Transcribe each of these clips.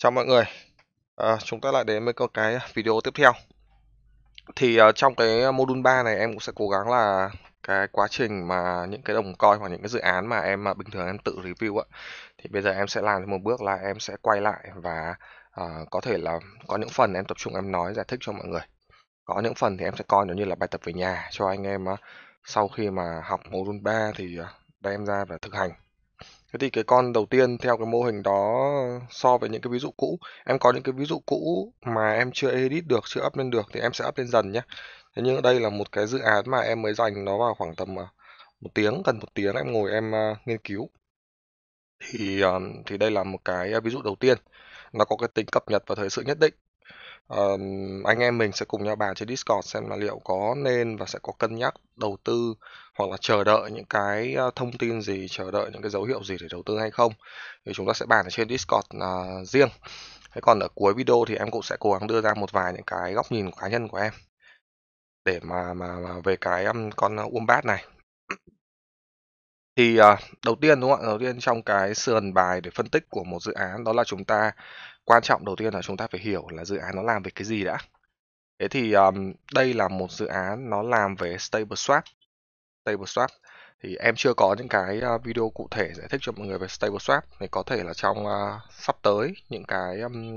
chào mọi người à, chúng ta lại đến với cái video tiếp theo thì uh, trong cái module 3 này em cũng sẽ cố gắng là cái quá trình mà những cái đồng coi hoặc những cái dự án mà em mà bình thường em tự review á thì bây giờ em sẽ làm một bước là em sẽ quay lại và uh, có thể là có những phần em tập trung em nói giải thích cho mọi người có những phần thì em sẽ coi giống như là bài tập về nhà cho anh em uh, sau khi mà học module 3 thì uh, đem ra và thực hành Thế thì cái con đầu tiên theo cái mô hình đó so với những cái ví dụ cũ, em có những cái ví dụ cũ mà em chưa edit được, chưa up lên được thì em sẽ up lên dần nhé. Thế nhưng đây là một cái dự án mà em mới dành nó vào khoảng tầm à, một tiếng, gần một tiếng em ngồi em à, nghiên cứu. Thì à, thì đây là một cái ví dụ đầu tiên. Nó có cái tính cập nhật và thời sự nhất định um, anh em mình sẽ cùng nhau bàn trên Discord xem là liệu có nên và sẽ có cân nhắc đầu tư hoặc là chờ đợi những cái ờ, thông tin gì, chờ đợi những cái dấu hiệu gì để đầu tư hay không. Thì chúng ta sẽ bàn ở trên Discord uh, riêng. Thế còn ở cuối video thì em cũng sẽ cố gắng đưa ra một vài những cái góc nhìn cá nhân của em để mà mà, mà về cái um, con Wombat này thì uh, đầu tiên đúng không ạ đầu tiên trong cái sườn bài để phân tích của một dự án đó là chúng ta quan trọng đầu tiên là chúng ta phải hiểu là dự án nó làm về cái gì đã thế thì um, đây là một dự án nó làm về stable swap stable swap thì em chưa có những cái video cụ thể giải thích cho mọi người về stable swap thì có thể là trong uh, sắp tới những cái um,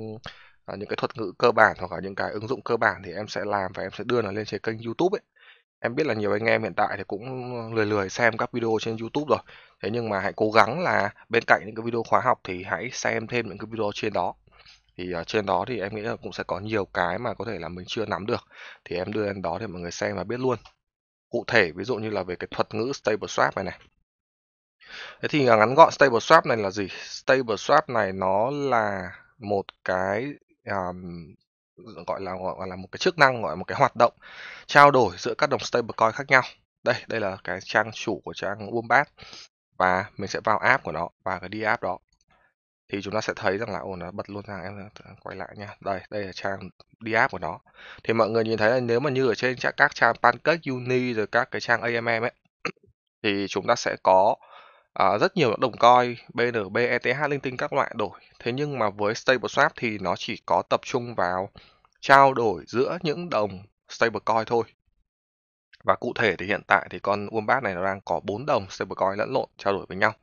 uh, những cái thuật ngữ cơ bản hoặc là những cái ứng dụng cơ bản thì em sẽ làm và em sẽ đưa nó lên trên kênh YouTube ấy. Em biết là nhiều anh em hiện tại thì cũng lười lười xem các video trên YouTube rồi. Thế nhưng mà hãy cố gắng là bên cạnh những cái video khóa học thì hãy xem thêm những cái video trên đó thì uh, trên đó thì em nghĩ là cũng sẽ có nhiều cái mà có thể là mình chưa nắm được thì em đưa lên đó để mọi người xem và biết luôn cụ thể ví dụ như là về cái thuật ngữ stable swap này này thế thì uh, ngắn gọn stable swap này là gì stable swap này nó là một cái um, gọi là gọi là một cái chức năng gọi là một cái hoạt động trao đổi giữa các đồng stablecoin khác nhau đây đây là cái trang chủ của trang Wombat và mình sẽ vào app của nó và cái đi app đó thì chúng ta sẽ thấy rằng là ồ nó bật luôn ra em quay lại nha đây đây là trang đi app của nó thì mọi người nhìn thấy là nếu mà như ở trên các trang pancake uni rồi các cái trang amm ấy thì chúng ta sẽ có à, rất nhiều đồng coin BNB, ETH linh tinh các loại đổi. Thế nhưng mà với StableSwap thì nó chỉ có tập trung vào trao đổi giữa những đồng stablecoin thôi. Và cụ thể thì hiện tại thì con Wombat này nó đang có 4 đồng stablecoin lẫn lộn trao đổi với nhau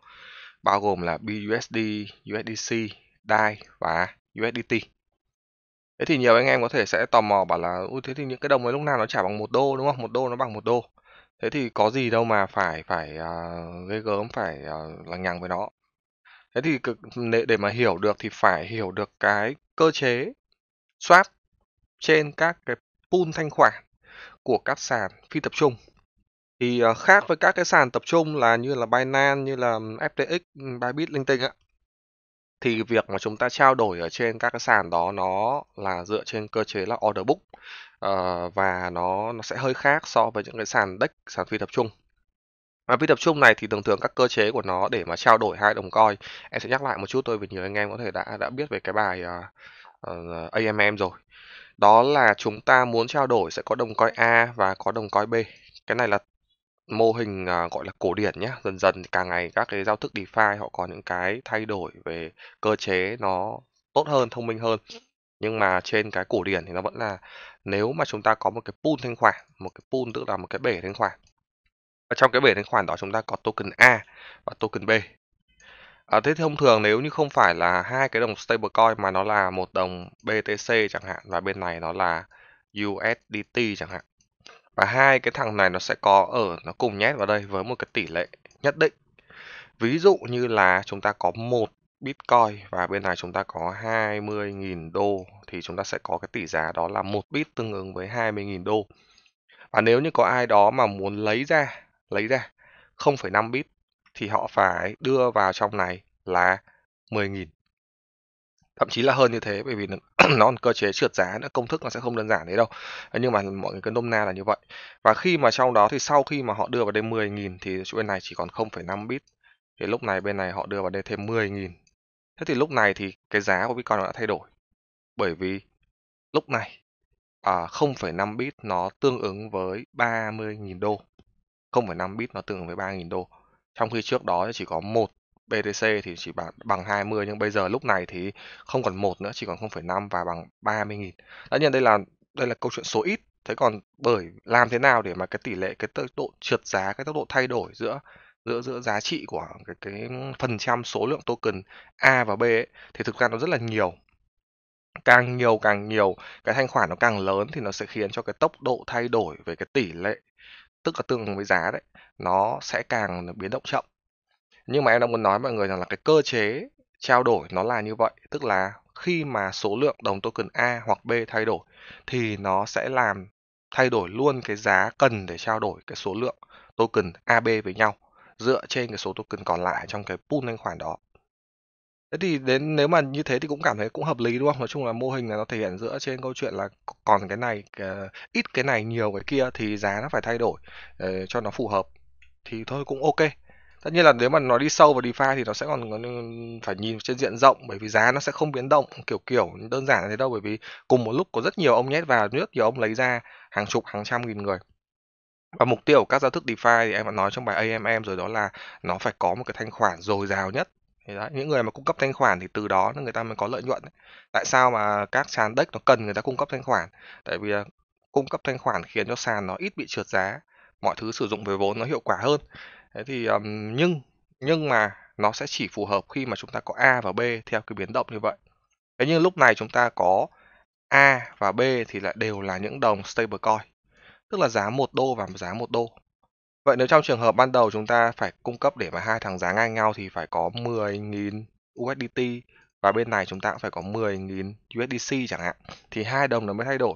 bao gồm là BUSD, USDC, DAI và USDT. Thế thì nhiều anh em có thể sẽ tò mò bảo là ui thế thì những cái đồng ấy lúc nào nó trả bằng một đô đúng không? Một đô nó bằng một đô. Thế thì có gì đâu mà phải phải uh, ghê gớm phải uh, lằng nhằng với nó. Thế thì để, để mà hiểu được thì phải hiểu được cái cơ chế swap trên các cái pool thanh khoản của các sàn phi tập trung thì, ờ, khác với các cái sàn tập trung là như là Binance, như là FTX, Bybit linh á, thì việc mà chúng ta trao đổi ở trên các cái sàn đó nó là dựa trên cơ chế là order book, ờ, và nó nó sẽ hơi khác so với những cái sàn DEX, sàn phi tập trung. Mà phi tập trung này thì thường thường các cơ chế của nó để mà trao đổi hai đồng coin, em sẽ nhắc lại một chút tôi vì nhiều anh em có thể đã đã biết về cái bài, ờ, ờ AMM rồi. Đó là chúng ta muốn trao đổi sẽ có đồng coin A và có đồng coin B. Cái này là mô hình, à, gọi là, cổ điển nhé. dần dần thì càng ngày các cái giao thức DeFi họ có những cái thay đổi về cơ chế nó tốt hơn, thông minh hơn. Nhưng mà trên cái cổ điển thì nó vẫn là nếu mà chúng ta có một cái pool thanh khoản, một cái pool tức là một cái bể thanh khoản. Và trong cái bể thanh khoản đó chúng ta có token A và token B. À, thế thì thông thường nếu như không phải là hai cái đồng stablecoin mà nó là một đồng BTC chẳng hạn và bên này nó là USDT chẳng hạn và hai cái thằng này nó sẽ có ở nó cùng nhét vào đây với một cái tỷ lệ nhất định ví dụ như là chúng ta có một Bitcoin và bên này chúng ta có 20.000 đô thì chúng ta sẽ có cái tỷ giá đó là một bit tương ứng với 20.000 đô và nếu như có ai đó mà muốn lấy ra lấy ra 0,5 bit thì họ phải đưa vào trong này là 10.000 thậm chí là hơn như thế bởi vì nó cơ chế trượt giá nữa công thức nó sẽ không đơn giản đấy đâu nhưng mà mọi người cứ nôm na là như vậy và khi mà trong đó thì sau khi mà họ đưa vào đây 10.000 thì chỗ bên này chỉ còn 0,5 bit thì lúc này bên này họ đưa vào đây thêm 10.000 thế thì lúc này thì cái giá của Bitcoin nó đã thay đổi bởi vì lúc này à, 0,5 bit nó tương ứng với 30.000 đô 0,5 bit nó tương ứng với 3.000 đô trong khi trước đó chỉ có một BTC thì chỉ bán bằng 20 nhưng bây giờ lúc này thì không còn một nữa chỉ còn 0,5 và bằng 30.000 tất nhiên đây là đây là câu chuyện số ít thế còn bởi làm thế nào để mà cái tỷ lệ cái tốc độ trượt giá cái tốc độ thay đổi giữa giữa giữa giá trị của cái cái phần trăm số lượng token A và B ấy, thì thực ra nó rất là nhiều càng nhiều càng nhiều cái thanh khoản nó càng lớn thì nó sẽ khiến cho cái tốc độ thay đổi về cái tỷ lệ tức là tương ứng với giá đấy nó sẽ càng biến động chậm nhưng mà em đang muốn nói mọi người rằng là cái cơ chế trao đổi nó là như vậy tức là khi mà số lượng đồng token A hoặc B thay đổi thì nó sẽ làm thay đổi luôn cái giá cần để trao đổi cái số lượng token AB với nhau dựa trên cái số token còn lại trong cái pool thanh khoản đó. Thế thì đến nếu mà như thế thì cũng cảm thấy cũng hợp lý đúng không? Nói chung là mô hình là nó thể hiện dựa trên câu chuyện là còn cái này ờ, ít cái này nhiều cái kia thì giá nó phải thay đổi ờ, cho nó phù hợp thì thôi cũng ok tất nhiên là nếu mà nó đi sâu vào DeFi thì nó sẽ còn phải nhìn trên diện rộng bởi vì giá nó sẽ không biến động kiểu kiểu đơn giản thế đâu bởi vì cùng một lúc có rất nhiều ông nhét vào rất nhiều ông lấy ra hàng chục hàng trăm nghìn người và mục tiêu của các giao thức DeFi thì em đã nói trong bài AMM rồi đó là nó phải có một cái thanh khoản dồi dào nhất đấy, những người mà cung cấp thanh khoản thì từ đó người ta mới có lợi nhuận tại sao mà các sàn dex nó cần người ta cung cấp thanh khoản tại vì à, cung cấp thanh khoản khiến cho sàn nó ít bị trượt giá mọi thứ sử dụng về vốn nó hiệu quả hơn Thế thì ừm, nhưng nhưng mà nó sẽ chỉ phù hợp khi mà chúng ta có A và B theo cái biến động như vậy. Thế nhưng lúc này chúng ta có A và B thì lại đều là những đồng stablecoin, tức là giá 1 đô và giá 1 đô. Vậy nếu trong trường hợp ban đầu chúng ta phải cung cấp để mà hai thằng giá ngang nhau thì phải có 10.000 USDT và bên này chúng ta cũng phải có 10.000 USDC chẳng hạn thì hai đồng nó mới thay đổi.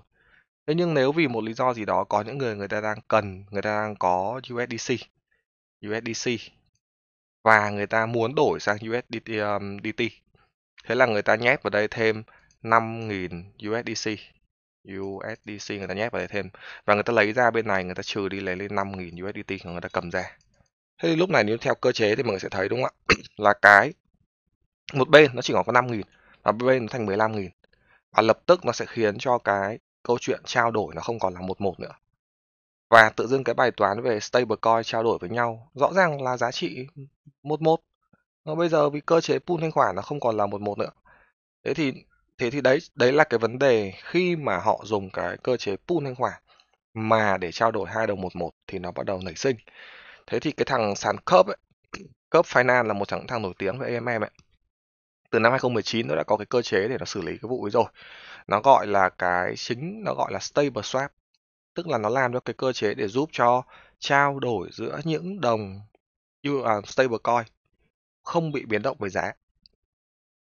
Thế nhưng nếu vì một lý do gì đó có những người người ta đang cần, người ta đang có USDC USDC và người ta muốn đổi sang USDT um, DT. Thế là người ta nhét vào đây thêm 5.000 USDC. USDC người ta nhét vào đây thêm và người ta lấy ra bên này người ta trừ đi lấy lên 5.000 USDT người ta cầm ra. Thế thì lúc này nếu theo cơ chế thì mọi người sẽ thấy đúng không ạ? là cái một bên nó chỉ còn có 5.000 và bên bên nó thành 15.000. Và lập tức nó sẽ khiến cho cái câu chuyện trao đổi nó không còn là 1:1 nữa và tự dưng cái bài toán về stablecoin trao đổi với nhau rõ ràng là giá trị một một nó bây giờ vì cơ chế pool thanh khoản nó không còn là một một nữa thế thì thế thì đấy đấy là cái vấn đề khi mà họ dùng cái cơ chế pool thanh khoản mà để trao đổi hai đồng một một thì nó bắt đầu nảy sinh thế thì cái thằng sàn cớp ấy cớp finance là một thằng thằng nổi tiếng về emm e ấy từ năm 2019 nó đã có cái cơ chế để nó xử lý cái vụ ấy rồi nó gọi là cái chính nó gọi là stable swap Tức là nó làm cho cái cơ chế để giúp cho trao đổi giữa những đồng à, stablecoin không bị biến động về giá.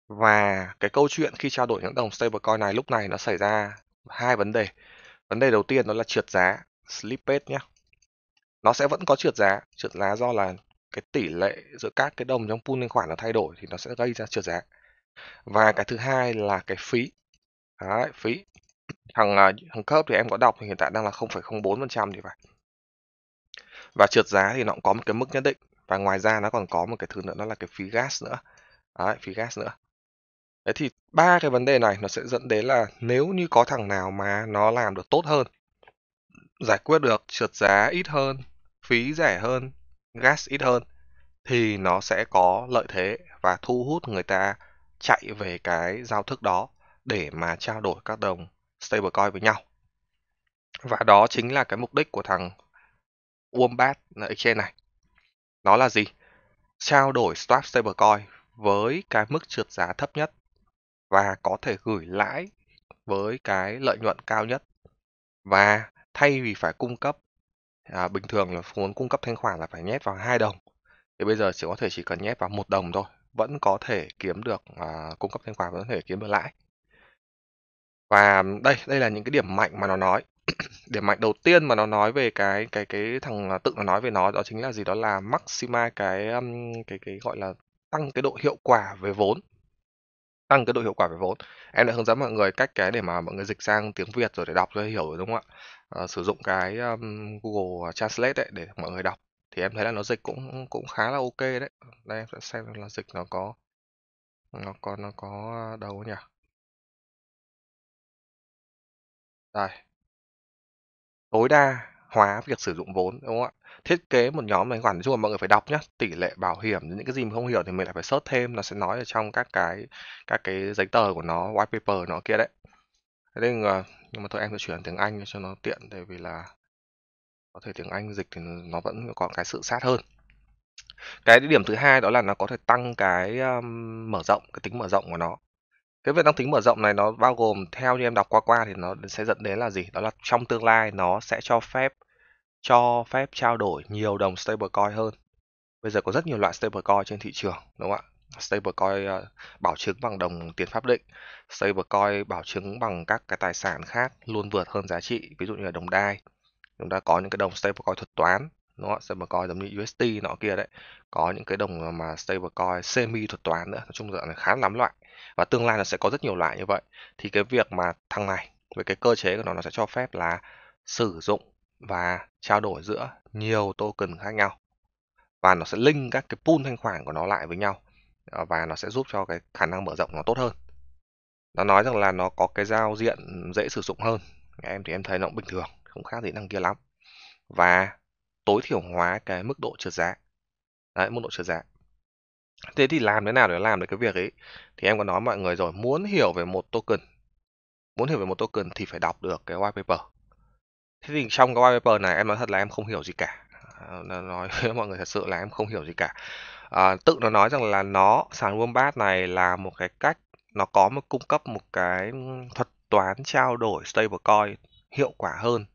Và cái câu chuyện khi trao đổi những đồng stablecoin này lúc này nó xảy ra hai vấn đề. Vấn đề đầu tiên đó là trượt giá, slippage nhé. Nó sẽ vẫn có trượt giá, trượt giá do là cái tỷ lệ giữa các cái đồng trong pool thanh khoản nó thay đổi thì nó sẽ gây ra trượt giá. Và cái thứ hai là cái phí. Đấy, phí Thằng à, thằng khớp thì em có đọc thì hiện tại đang là 0,04% thì phải. Và trượt giá thì nó cũng có một cái mức nhất định và ngoài ra nó còn có một cái thứ nữa đó là cái phí gas nữa. Đấy, phí gas nữa. Thế thì ba cái vấn đề này nó sẽ dẫn đến là nếu như có thằng nào mà nó làm được tốt hơn, giải quyết được trượt giá ít hơn, phí rẻ hơn, gas ít hơn thì nó sẽ có lợi thế và thu hút người ta chạy về cái giao thức đó để mà trao đổi các đồng stablecoin với nhau và đó chính là cái mục đích của thằng Wombat exchange này nó là gì trao đổi swap stablecoin với cái mức trượt giá thấp nhất và có thể gửi lãi với cái lợi nhuận cao nhất và thay vì phải cung cấp à, bình thường là muốn cung cấp thanh khoản là phải nhét vào hai đồng thì bây giờ chỉ có thể chỉ cần nhét vào một đồng thôi vẫn có thể kiếm được à, cung cấp thanh khoản vẫn có thể kiếm được lãi và đây, đây là những cái điểm mạnh mà nó nói. điểm mạnh đầu tiên mà nó nói về cái cái cái thằng tự nó nói về nó đó chính là gì đó là maxima cái um, cái cái gọi là tăng cái độ hiệu quả về vốn tăng cái độ hiệu quả về vốn em đã hướng dẫn mọi người cách cái để mà mọi người dịch sang tiếng việt rồi để đọc cho hiểu rồi đúng không ạ à, sử dụng cái um, google translate đấy để mọi người đọc thì em thấy là nó dịch cũng cũng khá là ok đấy đây em sẽ xem là dịch nó có nó có nó có đâu nhỉ Rồi. Tối đa hóa việc sử dụng vốn, đúng không ạ? Thiết kế một nhóm này khoản nói chung là mọi người phải đọc nhá, tỷ lệ bảo hiểm, những cái gì mình không hiểu thì mình lại phải search thêm, nó sẽ nói ở trong các cái các cái giấy tờ của nó, white paper nó kia đấy. Thế nên nhưng mà thôi em sẽ chuyển tiếng Anh cho nó tiện tại vì là có thể tiếng Anh dịch thì nó vẫn có cái sự sát hơn. Cái điểm thứ hai đó là nó có thể tăng cái, um, mở rộng, cái tính mở rộng của nó. Cái việc năng tính mở rộng này nó bao gồm theo như em đọc qua qua thì nó sẽ dẫn đến là gì? Đó là trong tương lai nó sẽ cho phép cho phép trao đổi nhiều đồng stablecoin hơn. Bây giờ có rất nhiều loại stablecoin trên thị trường, đúng không ạ? Stablecoin ờ, bảo chứng bằng đồng tiền pháp định, stablecoin bảo chứng bằng các cái tài sản khác luôn vượt hơn giá trị, ví dụ như là đồng đai. Chúng ta có những cái đồng stablecoin thuật toán, đúng không stablecoin giống như UST nọ kia đấy có những cái đồng mà stablecoin semi thuật toán nữa nói chung là khá lắm loại và tương lai nó sẽ có rất nhiều loại như vậy thì cái việc mà thằng này về cái cơ chế của nó nó sẽ cho phép là sử dụng và trao đổi giữa nhiều token khác nhau và nó sẽ link các cái pool thanh khoản của nó lại với nhau ờ, và nó sẽ giúp cho cái khả năng mở rộng nó tốt hơn nó nói rằng là nó có cái giao diện dễ sử dụng hơn em thì em thấy nó cũng bình thường không khác gì năng kia lắm và tối thiểu hóa cái mức độ trượt giá đấy mức độ trượt giá thế thì làm thế nào để làm được cái việc ấy thì em có nói mọi người rồi muốn hiểu về một token muốn hiểu về một token thì phải đọc được cái white paper thế thì trong cái white paper này em nói thật là em không hiểu gì cả à, nói với mọi người thật sự là em không hiểu gì cả à, tự nó nói rằng là nó sàn wombat này là một cái cách nó có một cung cấp một cái thuật toán trao đổi stablecoin hiệu quả hơn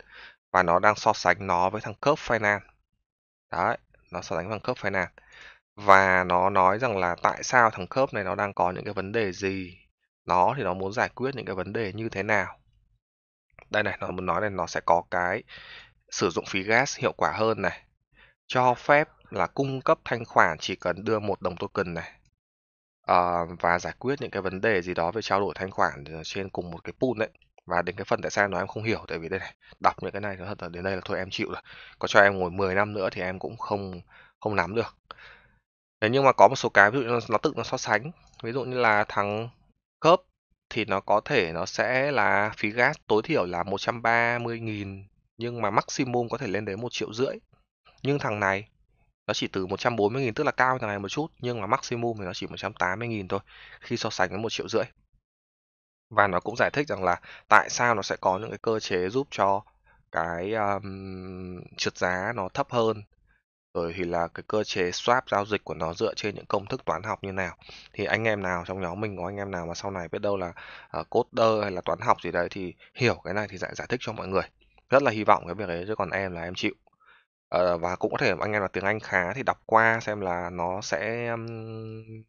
và nó đang so sánh nó với thằng Curve Finance. Đấy, nó so sánh với thằng Curve Finance. Và nó nói rằng là tại sao thằng Curve này nó đang có những cái vấn đề gì, nó thì nó muốn giải quyết những cái vấn đề như thế nào. Đây này, nó muốn nói là nó sẽ có cái sử dụng phí gas hiệu quả hơn này, cho phép là cung cấp thanh khoản chỉ cần đưa một đồng token này uh, và giải quyết những cái vấn đề gì đó về trao đổi thanh khoản trên cùng một cái pool đấy và đến cái phần tại sao nó em không hiểu tại vì đây này đọc những cái này thật là đến đây là thôi em chịu rồi có cho em ngồi 10 năm nữa thì em cũng không không nắm được Thế nhưng mà có một số cái ví dụ nó, nó tự nó so sánh ví dụ như là thằng khớp thì nó có thể nó sẽ là phí gas tối thiểu là 130.000 nhưng mà maximum có thể lên đến một triệu rưỡi nhưng thằng này nó chỉ từ 140.000 tức là cao thằng này một chút nhưng mà maximum thì nó chỉ 180.000 thôi khi so sánh với một triệu rưỡi và nó cũng giải thích rằng là tại sao nó sẽ có những cái cơ chế giúp cho cái, ờm, trượt giá nó thấp hơn, rồi thì là cái cơ chế swap giao dịch của nó dựa trên những công thức toán học như nào. Thì anh em nào trong nhóm mình có anh em nào mà sau này biết đâu là, ờ, coder hay là toán học gì đấy thì hiểu cái này thì giải giải thích cho mọi người. Rất là hy vọng cái việc đấy chứ còn em là em chịu. Ờ, và cũng có thể anh em là tiếng Anh khá thì đọc qua xem là nó sẽ,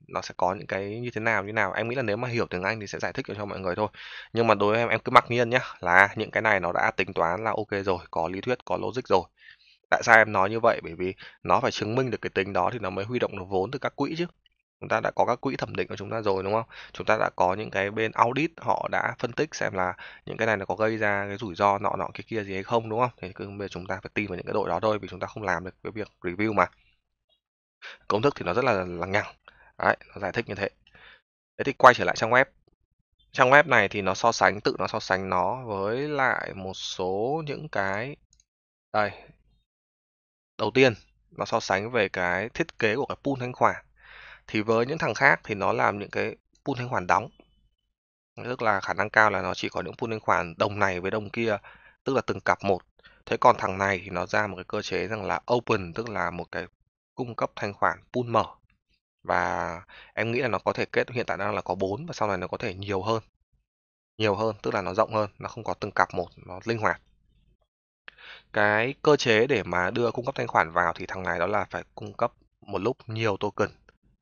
nó sẽ có những cái như thế nào, như nào. Em nghĩ là nếu mà hiểu tiếng Anh thì sẽ giải thích cho mọi người thôi. Nhưng mà đối với em, em cứ mặc nhiên nhá, là những cái này nó đã tính toán là ok rồi, có lý thuyết, có logic rồi. Tại sao em nói như vậy? Bởi vì nó phải chứng minh được cái tính đó thì nó mới huy động được vốn từ các quỹ chứ chúng ta đã có các quỹ thẩm định của chúng ta rồi đúng không? Chúng ta đã có những cái bên audit họ đã phân tích xem là những cái này nó có gây ra cái rủi ro nọ nọ kia kia gì hay không đúng không? Thì cứ bây giờ chúng ta phải tin vào những cái đội đó thôi vì chúng ta không làm được cái việc review mà. Công thức thì nó rất là là ngang. Đấy, nó giải thích như thế. Thế thì quay trở lại trang web. Trang web này thì nó so sánh tự nó so sánh nó với lại một số những cái đây. Đầu tiên, nó so sánh về cái thiết kế của cái pool thanh khoản thì với những thằng khác thì nó làm những cái pool thanh khoản đóng tức là khả năng cao là nó chỉ có những pool thanh khoản đồng này với đồng kia tức là từng cặp một thế còn thằng này thì nó ra một cái cơ chế rằng là open tức là một cái cung cấp thanh khoản pool mở và em nghĩ là nó có thể kết hiện tại đang là có 4 và sau này nó có thể nhiều hơn nhiều hơn tức là nó rộng hơn nó không có từng cặp một nó linh hoạt cái cơ chế để mà đưa cung cấp thanh khoản vào thì thằng này đó là phải cung cấp một lúc nhiều token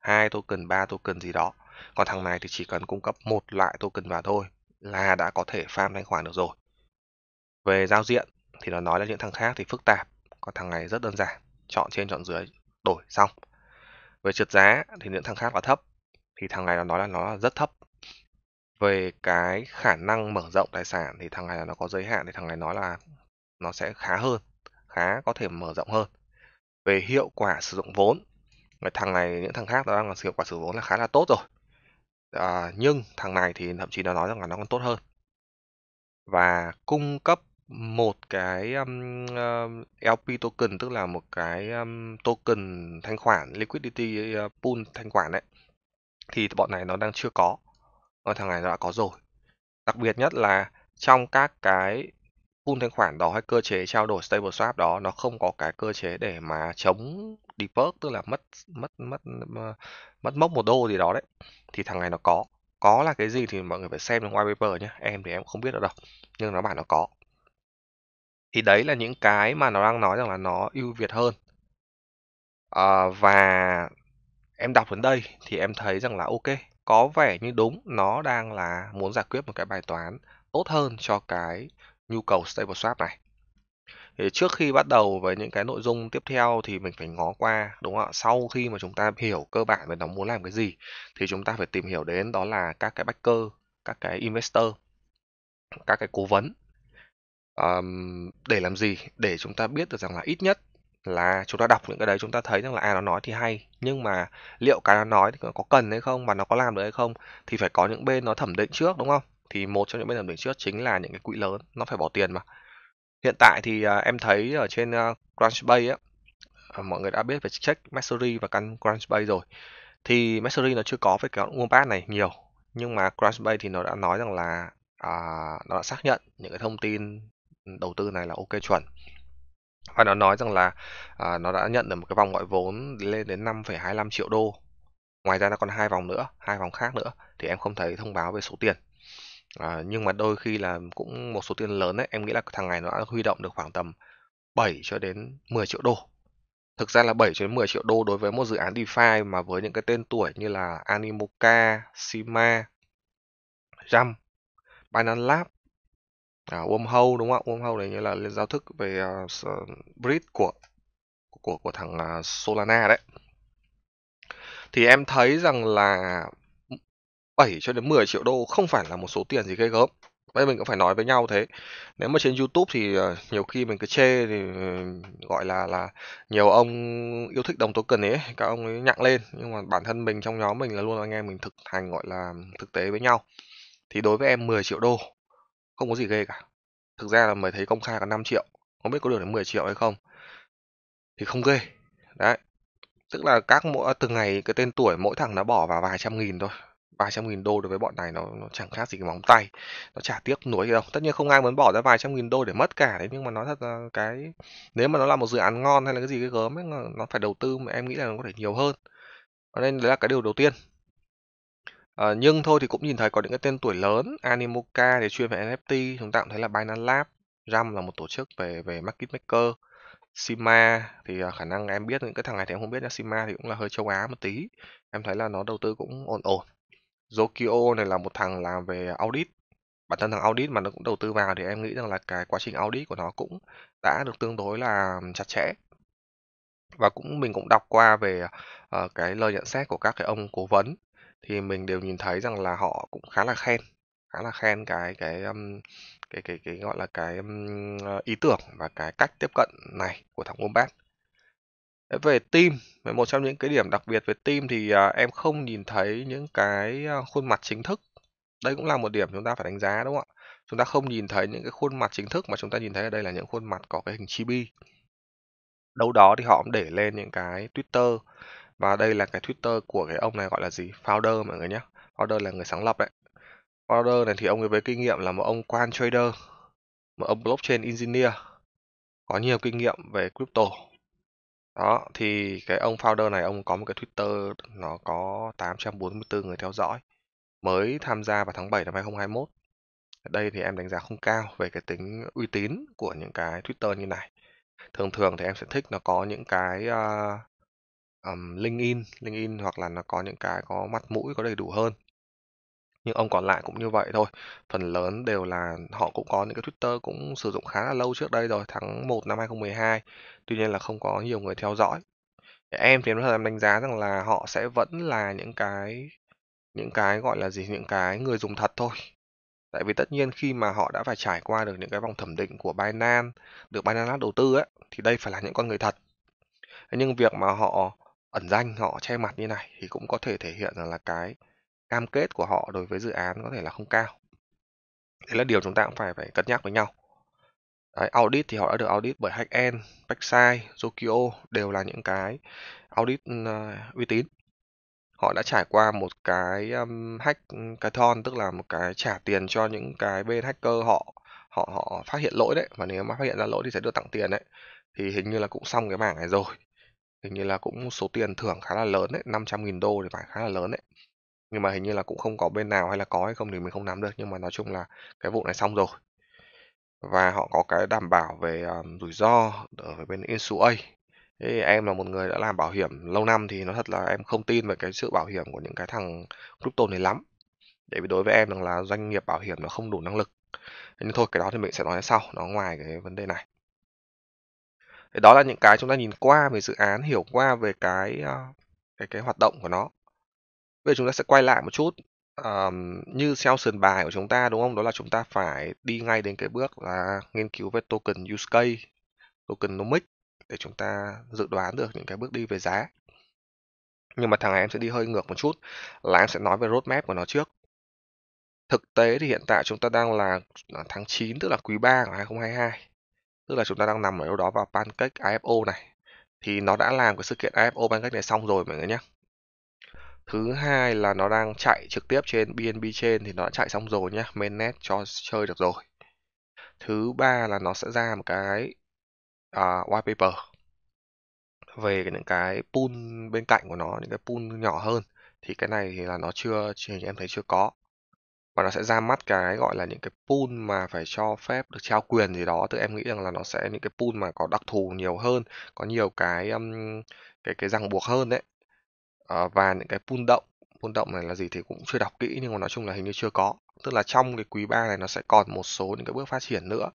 hai token, ba token gì đó. Còn thằng này thì chỉ cần cung cấp một loại token vào thôi là đã có thể farm thanh khoản được rồi. Về giao diện thì nó nói là những thằng khác thì phức tạp, còn thằng này rất đơn giản, chọn trên chọn dưới, đổi xong. Về trượt giá thì những thằng khác là thấp, thì thằng này nó nói là nó rất thấp. Về cái khả năng mở rộng tài sản thì thằng này là nó có giới hạn thì thằng này nói là nó sẽ khá hơn, khá có thể mở rộng hơn. Về hiệu quả sử dụng vốn cái thằng này những thằng khác nó đang sử dụng quả sử vốn là khá là tốt rồi. À, nhưng thằng này thì thậm chí nó nói rằng là nó còn tốt hơn. Và cung cấp một cái um, uh, um, LP token tức là một cái um, token thanh khoản liquidity uh, pool thanh khoản đấy thì bọn này nó đang chưa có. Ở thằng này nó đã có rồi. Đặc biệt nhất là trong các cái pool thanh khoản đó hay cơ chế trao đổi stable swap đó nó không có cái cơ chế để mà chống default tức là mất mất mất mất mất mốc một đô gì đó đấy thì thằng này nó có có là cái gì thì mọi người phải xem trong white paper nhé em thì em không biết được đâu nhưng nó bảo nó có thì đấy là những cái mà nó đang nói rằng là nó ưu việt hơn à, và em đọc đến đây thì em thấy rằng là ok có vẻ như đúng nó đang là muốn giải quyết một cái bài toán tốt hơn cho cái nhu cầu Stableswap này thì trước khi bắt đầu với những cái nội dung tiếp theo thì mình phải ngó qua đúng không ạ sau khi mà chúng ta hiểu cơ bản về nó muốn làm cái gì thì chúng ta phải tìm hiểu đến đó là các cái backer các cái investor các cái cố vấn um, để làm gì để chúng ta biết được rằng là ít nhất là chúng ta đọc những cái đấy chúng ta thấy rằng là à nó nói thì hay nhưng mà liệu cái nó nói có cần hay không và nó có làm được hay không thì phải có những bên nó thẩm định trước đúng không thì một trong những bên thẩm định trước chính là những cái quỹ lớn nó phải bỏ tiền mà hiện tại thì à, em thấy ở trên à, Crunchbase á à, mọi người đã biết về check Mastery và căn Crunchbase rồi thì Mastery nó chưa có với cái Wombat này nhiều nhưng mà Crunchbase thì nó đã nói rằng là à, nó đã xác nhận những cái thông tin đầu tư này là ok chuẩn và nó nói rằng là à, nó đã nhận được một cái vòng gọi vốn lên đến 5,25 triệu đô ngoài ra nó còn hai vòng nữa hai vòng khác nữa thì em không thấy thông báo về số tiền À, nhưng mà đôi khi là cũng một số tiền lớn ấy, em nghĩ là thằng này nó đã huy động được khoảng tầm 7 cho đến 10 triệu đô. Thực ra là 7 cho đến 10 triệu đô đối với một dự án DeFi mà với những cái tên tuổi như là Animoca, Sima, Jam, Binance Lab, à, Wormhole đúng không ạ? Wormhole này như là lên giao thức về uh, à, ờ, bridge của của của thằng uh, Solana đấy. Thì em thấy rằng là 7 cho đến 10 triệu đô không phải là một số tiền gì ghê gớm bây mình cũng phải nói với nhau thế nếu mà trên YouTube thì ờ, nhiều khi mình cứ chê thì ừ, gọi là là nhiều ông yêu thích đồng token ấy các ông ấy nhặng lên nhưng mà bản thân mình trong nhóm mình là luôn anh em mình thực hành gọi là thực tế với nhau thì đối với em 10 triệu đô không có gì ghê cả thực ra là mới thấy công khai có 5 triệu không biết có được đến 10 triệu hay không thì không ghê đấy tức là các mỗi à, từng ngày cái tên tuổi mỗi thằng nó bỏ vào vài trăm nghìn thôi 300.000 đô đối với bọn này nó, nó chẳng khác gì cái móng tay nó chả tiếc nuối đâu tất nhiên không ai muốn bỏ ra vài trăm nghìn đô để mất cả đấy nhưng mà nói thật là cái nếu mà nó là một dự án ngon hay là cái gì cái gớm ấy nó phải đầu tư mà em nghĩ là nó có thể nhiều hơn nên đấy là cái điều đầu tiên à, nhưng thôi thì cũng nhìn thấy có những cái tên tuổi lớn Animoca thì chuyên về NFT chúng ta cũng thấy là Binance Lab Ram là một tổ chức về về market maker Sima thì à, khả năng em biết những cái thằng này thì em không biết nha Sima thì cũng là hơi châu Á một tí em thấy là nó đầu tư cũng ổn ổn Zokio này là một thằng làm về audit. Bản thân thằng audit mà nó cũng đầu tư vào thì em nghĩ rằng là cái quá trình audit của nó cũng đã được tương đối là chặt chẽ. Và cũng mình cũng đọc qua về uh, cái lời nhận xét của các cái ông cố vấn thì mình đều nhìn thấy rằng là họ cũng khá là khen, khá là khen cái cái um, cái cái cái gọi là cái um, ý tưởng và cái cách tiếp cận này của thằng Wombat về team, về một trong những cái điểm đặc biệt về team thì, à, em không nhìn thấy những cái, à, khuôn mặt chính thức. Đây cũng là một điểm chúng ta phải đánh giá, đúng không ạ? Chúng ta không nhìn thấy những cái khuôn mặt chính thức mà chúng ta nhìn thấy ở đây là những khuôn mặt có cái hình chibi. Đâu đó thì họ cũng để lên những cái Twitter, và đây là cái Twitter của cái ông này gọi là gì? Founder mọi người nhá. Founder là người sáng lập đấy. Founder này thì ông ấy với kinh nghiệm là một ông quan trader, một ông blockchain engineer, có nhiều kinh nghiệm về crypto. Đó, thì cái ông founder này ông có một cái Twitter nó có 844 người theo dõi, mới tham gia vào tháng 7 năm 2021. đây thì em đánh giá không cao về cái tính uy tín của những cái Twitter như này. Thường thường thì em sẽ thích nó có những cái uh, um, link in hoặc là nó có những cái có mặt mũi có đầy đủ hơn nhưng ông còn lại cũng như vậy thôi. Phần lớn đều là họ cũng có những cái Twitter cũng sử dụng khá là lâu trước đây rồi, tháng 1 năm 2012. Tuy nhiên là không có nhiều người theo dõi. Em thì em đánh giá rằng là họ sẽ vẫn là những cái những cái gọi là gì những cái người dùng thật thôi tại vì tất nhiên khi mà họ đã phải trải qua được những cái vòng thẩm định của Binance được Binance đầu tư ấy, thì đây phải là những con người thật nhưng việc mà họ ẩn danh họ che mặt như này thì cũng có thể thể hiện rằng là cái cam kết của họ đối với dự án có thể là không cao. Đấy là điều chúng ta cũng phải phải cân nhắc với nhau. Đấy, audit thì họ đã được audit bởi Hackend, Backside, Tokyo đều là những cái audit uh, uy tín. Họ đã trải qua một cái um, hackathon ừ, tức là một cái trả tiền cho những cái bên hacker họ họ họ phát hiện lỗi đấy và nếu mà phát hiện ra lỗi thì sẽ được tặng tiền đấy. Thì hình như là cũng xong cái mảng này rồi. Hình như là cũng số tiền thưởng khá là lớn đấy, 500.000 đô thì phải khá là lớn đấy. Nhưng mà hình như là cũng không có bên nào hay là có hay không thì mình không nắm được, nhưng mà nói chung là cái vụ này xong rồi. Và họ có cái đảm bảo về, ờ, rủi ro ở bên Insua. Thế em là một người đã làm bảo hiểm lâu năm thì nó thật là em không tin về cái sự bảo hiểm của những cái thằng crypto này lắm. để vì đối với em rằng là doanh nghiệp bảo hiểm nó không đủ năng lực. Nhưng thôi cái đó thì mình sẽ nói sau, nó ngoài cái vấn đề này. Thì đó là những cái chúng ta nhìn qua về dự án, hiểu qua về cái, ờ, cái cái hoạt động của nó. Bây giờ chúng ta sẽ quay lại một chút. Ờm, như theo sườn bài của chúng ta đúng không? Đó là chúng ta phải đi ngay đến cái bước là nghiên cứu về token use case, tokenomics để chúng ta dự đoán được những cái bước đi về giá. Nhưng mà thằng này em sẽ đi hơi ngược một chút là em sẽ nói về roadmap của nó trước. Thực tế thì hiện tại chúng ta đang là ờ, tháng 9 tức là quý 3 của 2022. Tức là chúng ta đang nằm ở đâu đó vào pancake AFO này. Thì nó đã làm cái sự kiện AFO pancake này xong rồi mọi người nhé thứ hai là nó đang chạy trực tiếp trên BNB trên thì nó đã chạy xong rồi nhá mainnet cho chơi được rồi thứ ba là nó sẽ ra một cái à, whitepaper về những cái pool bên cạnh của nó những cái pool nhỏ hơn thì cái này thì là nó chưa hình em thấy chưa có và nó sẽ ra mắt cái gọi là những cái pool mà phải cho phép được trao quyền gì đó tự em nghĩ rằng là nó sẽ những cái pool mà có đặc thù nhiều hơn có nhiều cái um, cái cái ràng buộc hơn đấy Ờ, và những cái pull động pull động này là gì thì cũng chưa đọc kỹ nhưng mà nói chung là hình như chưa có tức là trong cái quý 3 này nó sẽ còn một số những cái bước phát triển nữa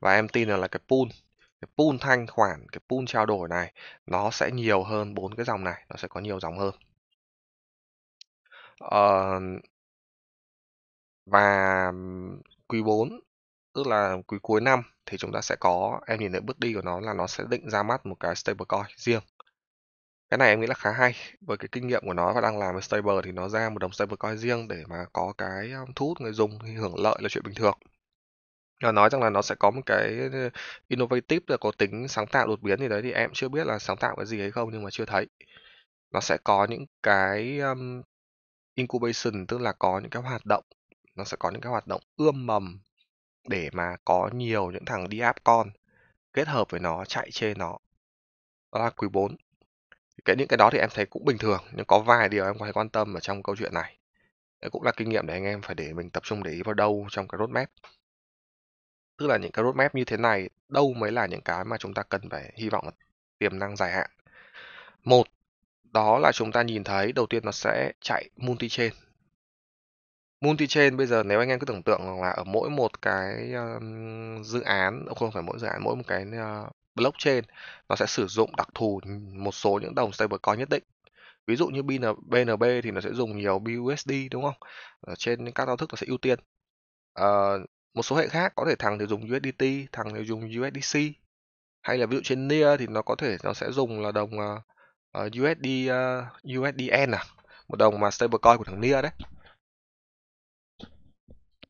và em tin là cái pool cái pool thanh khoản cái pool trao đổi này nó sẽ nhiều hơn bốn cái dòng này nó sẽ có nhiều dòng hơn uh, và quý 4 tức là quý cuối năm thì chúng ta sẽ có em nhìn thấy bước đi của nó là nó sẽ định ra mắt một cái stablecoin riêng cái này em nghĩ là khá hay, với cái kinh nghiệm của nó và đang làm với stable thì nó ra một đồng stablecoin riêng để mà có cái thu hút người dùng hưởng lợi là chuyện bình thường. Nó nói rằng là nó sẽ có một cái ờ, innovative là có tính sáng tạo đột biến gì đấy thì em chưa biết là sáng tạo cái gì hay không nhưng mà chưa thấy. Nó sẽ có những cái um, incubation tức là có những cái hoạt động, nó sẽ có những cái hoạt động ươm mầm để mà có nhiều những thằng đi app con kết hợp với nó chạy trên nó. Đó là quý 4 cái những cái đó thì em thấy cũng bình thường nhưng có vài điều em hay quan tâm ở trong câu chuyện này đấy cũng là kinh nghiệm để anh em phải để mình tập trung để ý vào đâu trong cái roadmap tức là những cái roadmap như thế này đâu mới là những cái mà chúng ta cần phải hy vọng là tiềm năng dài hạn một đó là chúng ta nhìn thấy đầu tiên nó sẽ chạy multi chain multi chain bây giờ nếu anh em cứ tưởng tượng là ở mỗi một cái dự án không phải mỗi dự án mỗi một cái ờ, blockchain nó sẽ sử dụng đặc thù một số những đồng stablecoin nhất định ví dụ như BNB thì nó sẽ dùng nhiều BUSD đúng không ở ờ, trên các giao thức nó sẽ ưu tiên à, một số hệ khác có thể thằng thì dùng USDT thằng thì dùng USDC hay là ví dụ trên Near thì nó có thể nó sẽ dùng là đồng uh, ờ, USD uh, USDN à một đồng mà stablecoin của thằng Near đấy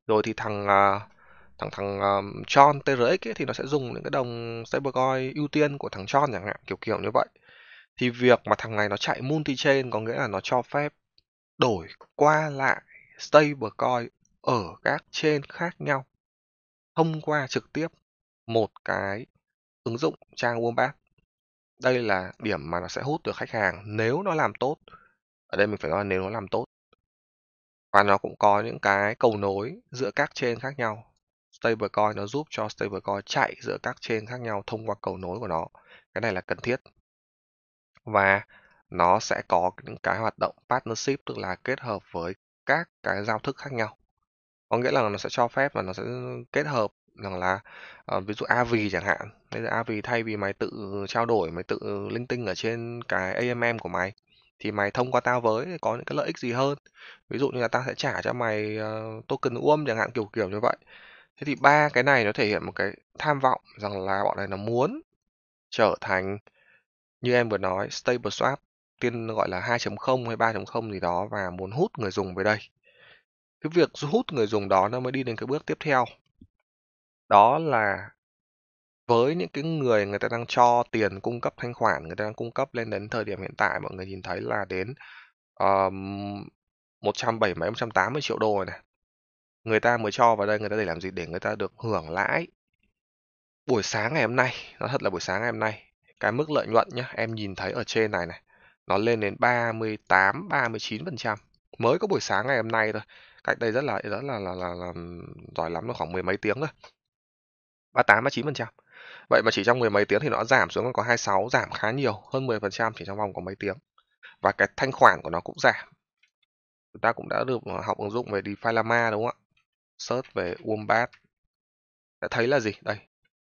rồi thì thằng uh, thằng thằng um, Tron TRX ấy, thì nó sẽ dùng những cái đồng stablecoin ưu tiên của thằng Tron chẳng hạn kiểu kiểu như vậy thì việc mà thằng này nó chạy multi chain có nghĩa là nó cho phép đổi qua lại stablecoin ở các chain khác nhau thông qua trực tiếp một cái ứng dụng trang Wombat đây là điểm mà nó sẽ hút được khách hàng nếu nó làm tốt ở đây mình phải nói là nếu nó làm tốt và nó cũng có những cái cầu nối giữa các chain khác nhau stablecoin nó giúp cho stablecoin chạy giữa các chain khác nhau thông qua cầu nối của nó cái này là cần thiết và nó sẽ có những cái hoạt động partnership tức là kết hợp với các cái giao thức khác nhau có nghĩa là nó sẽ cho phép và nó sẽ kết hợp rằng là uh, ví dụ AV, chẳng hạn bây giờ Avi thay vì mày tự trao đổi mày tự linh tinh ở trên cái AMM của mày thì mày thông qua tao với có những cái lợi ích gì hơn ví dụ như là tao sẽ trả cho mày uh, token UOM chẳng hạn kiểu kiểu như vậy Thế thì ba cái này nó thể hiện một cái tham vọng rằng là bọn này nó muốn trở thành như em vừa nói stable swap tiên gọi là 2.0 hay 3.0 gì đó và muốn hút người dùng về đây. Cái việc hút người dùng đó nó mới đi đến cái bước tiếp theo. Đó là với những cái người người ta đang cho tiền cung cấp thanh khoản, người ta đang cung cấp lên đến thời điểm hiện tại mọi người nhìn thấy là đến um, 170 180 triệu đô rồi này, Người ta mới cho vào đây người ta để làm gì? Để người ta được hưởng lãi. Buổi sáng ngày hôm nay, nó thật là buổi sáng ngày hôm nay, cái mức lợi nhuận nhá, em nhìn thấy ở trên này này, nó lên đến 38 39%. Mới có buổi sáng ngày hôm nay thôi. Cách đây rất là rất là là là, là giỏi lắm nó khoảng mười mấy tiếng thôi. 38 39%. Vậy mà chỉ trong mười mấy tiếng thì nó giảm xuống còn có 26, giảm khá nhiều, hơn 10% chỉ trong vòng có mấy tiếng. Và cái thanh khoản của nó cũng giảm. Chúng ta cũng đã được học ứng dụng về DeFi Llama đúng không ạ? search về Wombat đã thấy là gì đây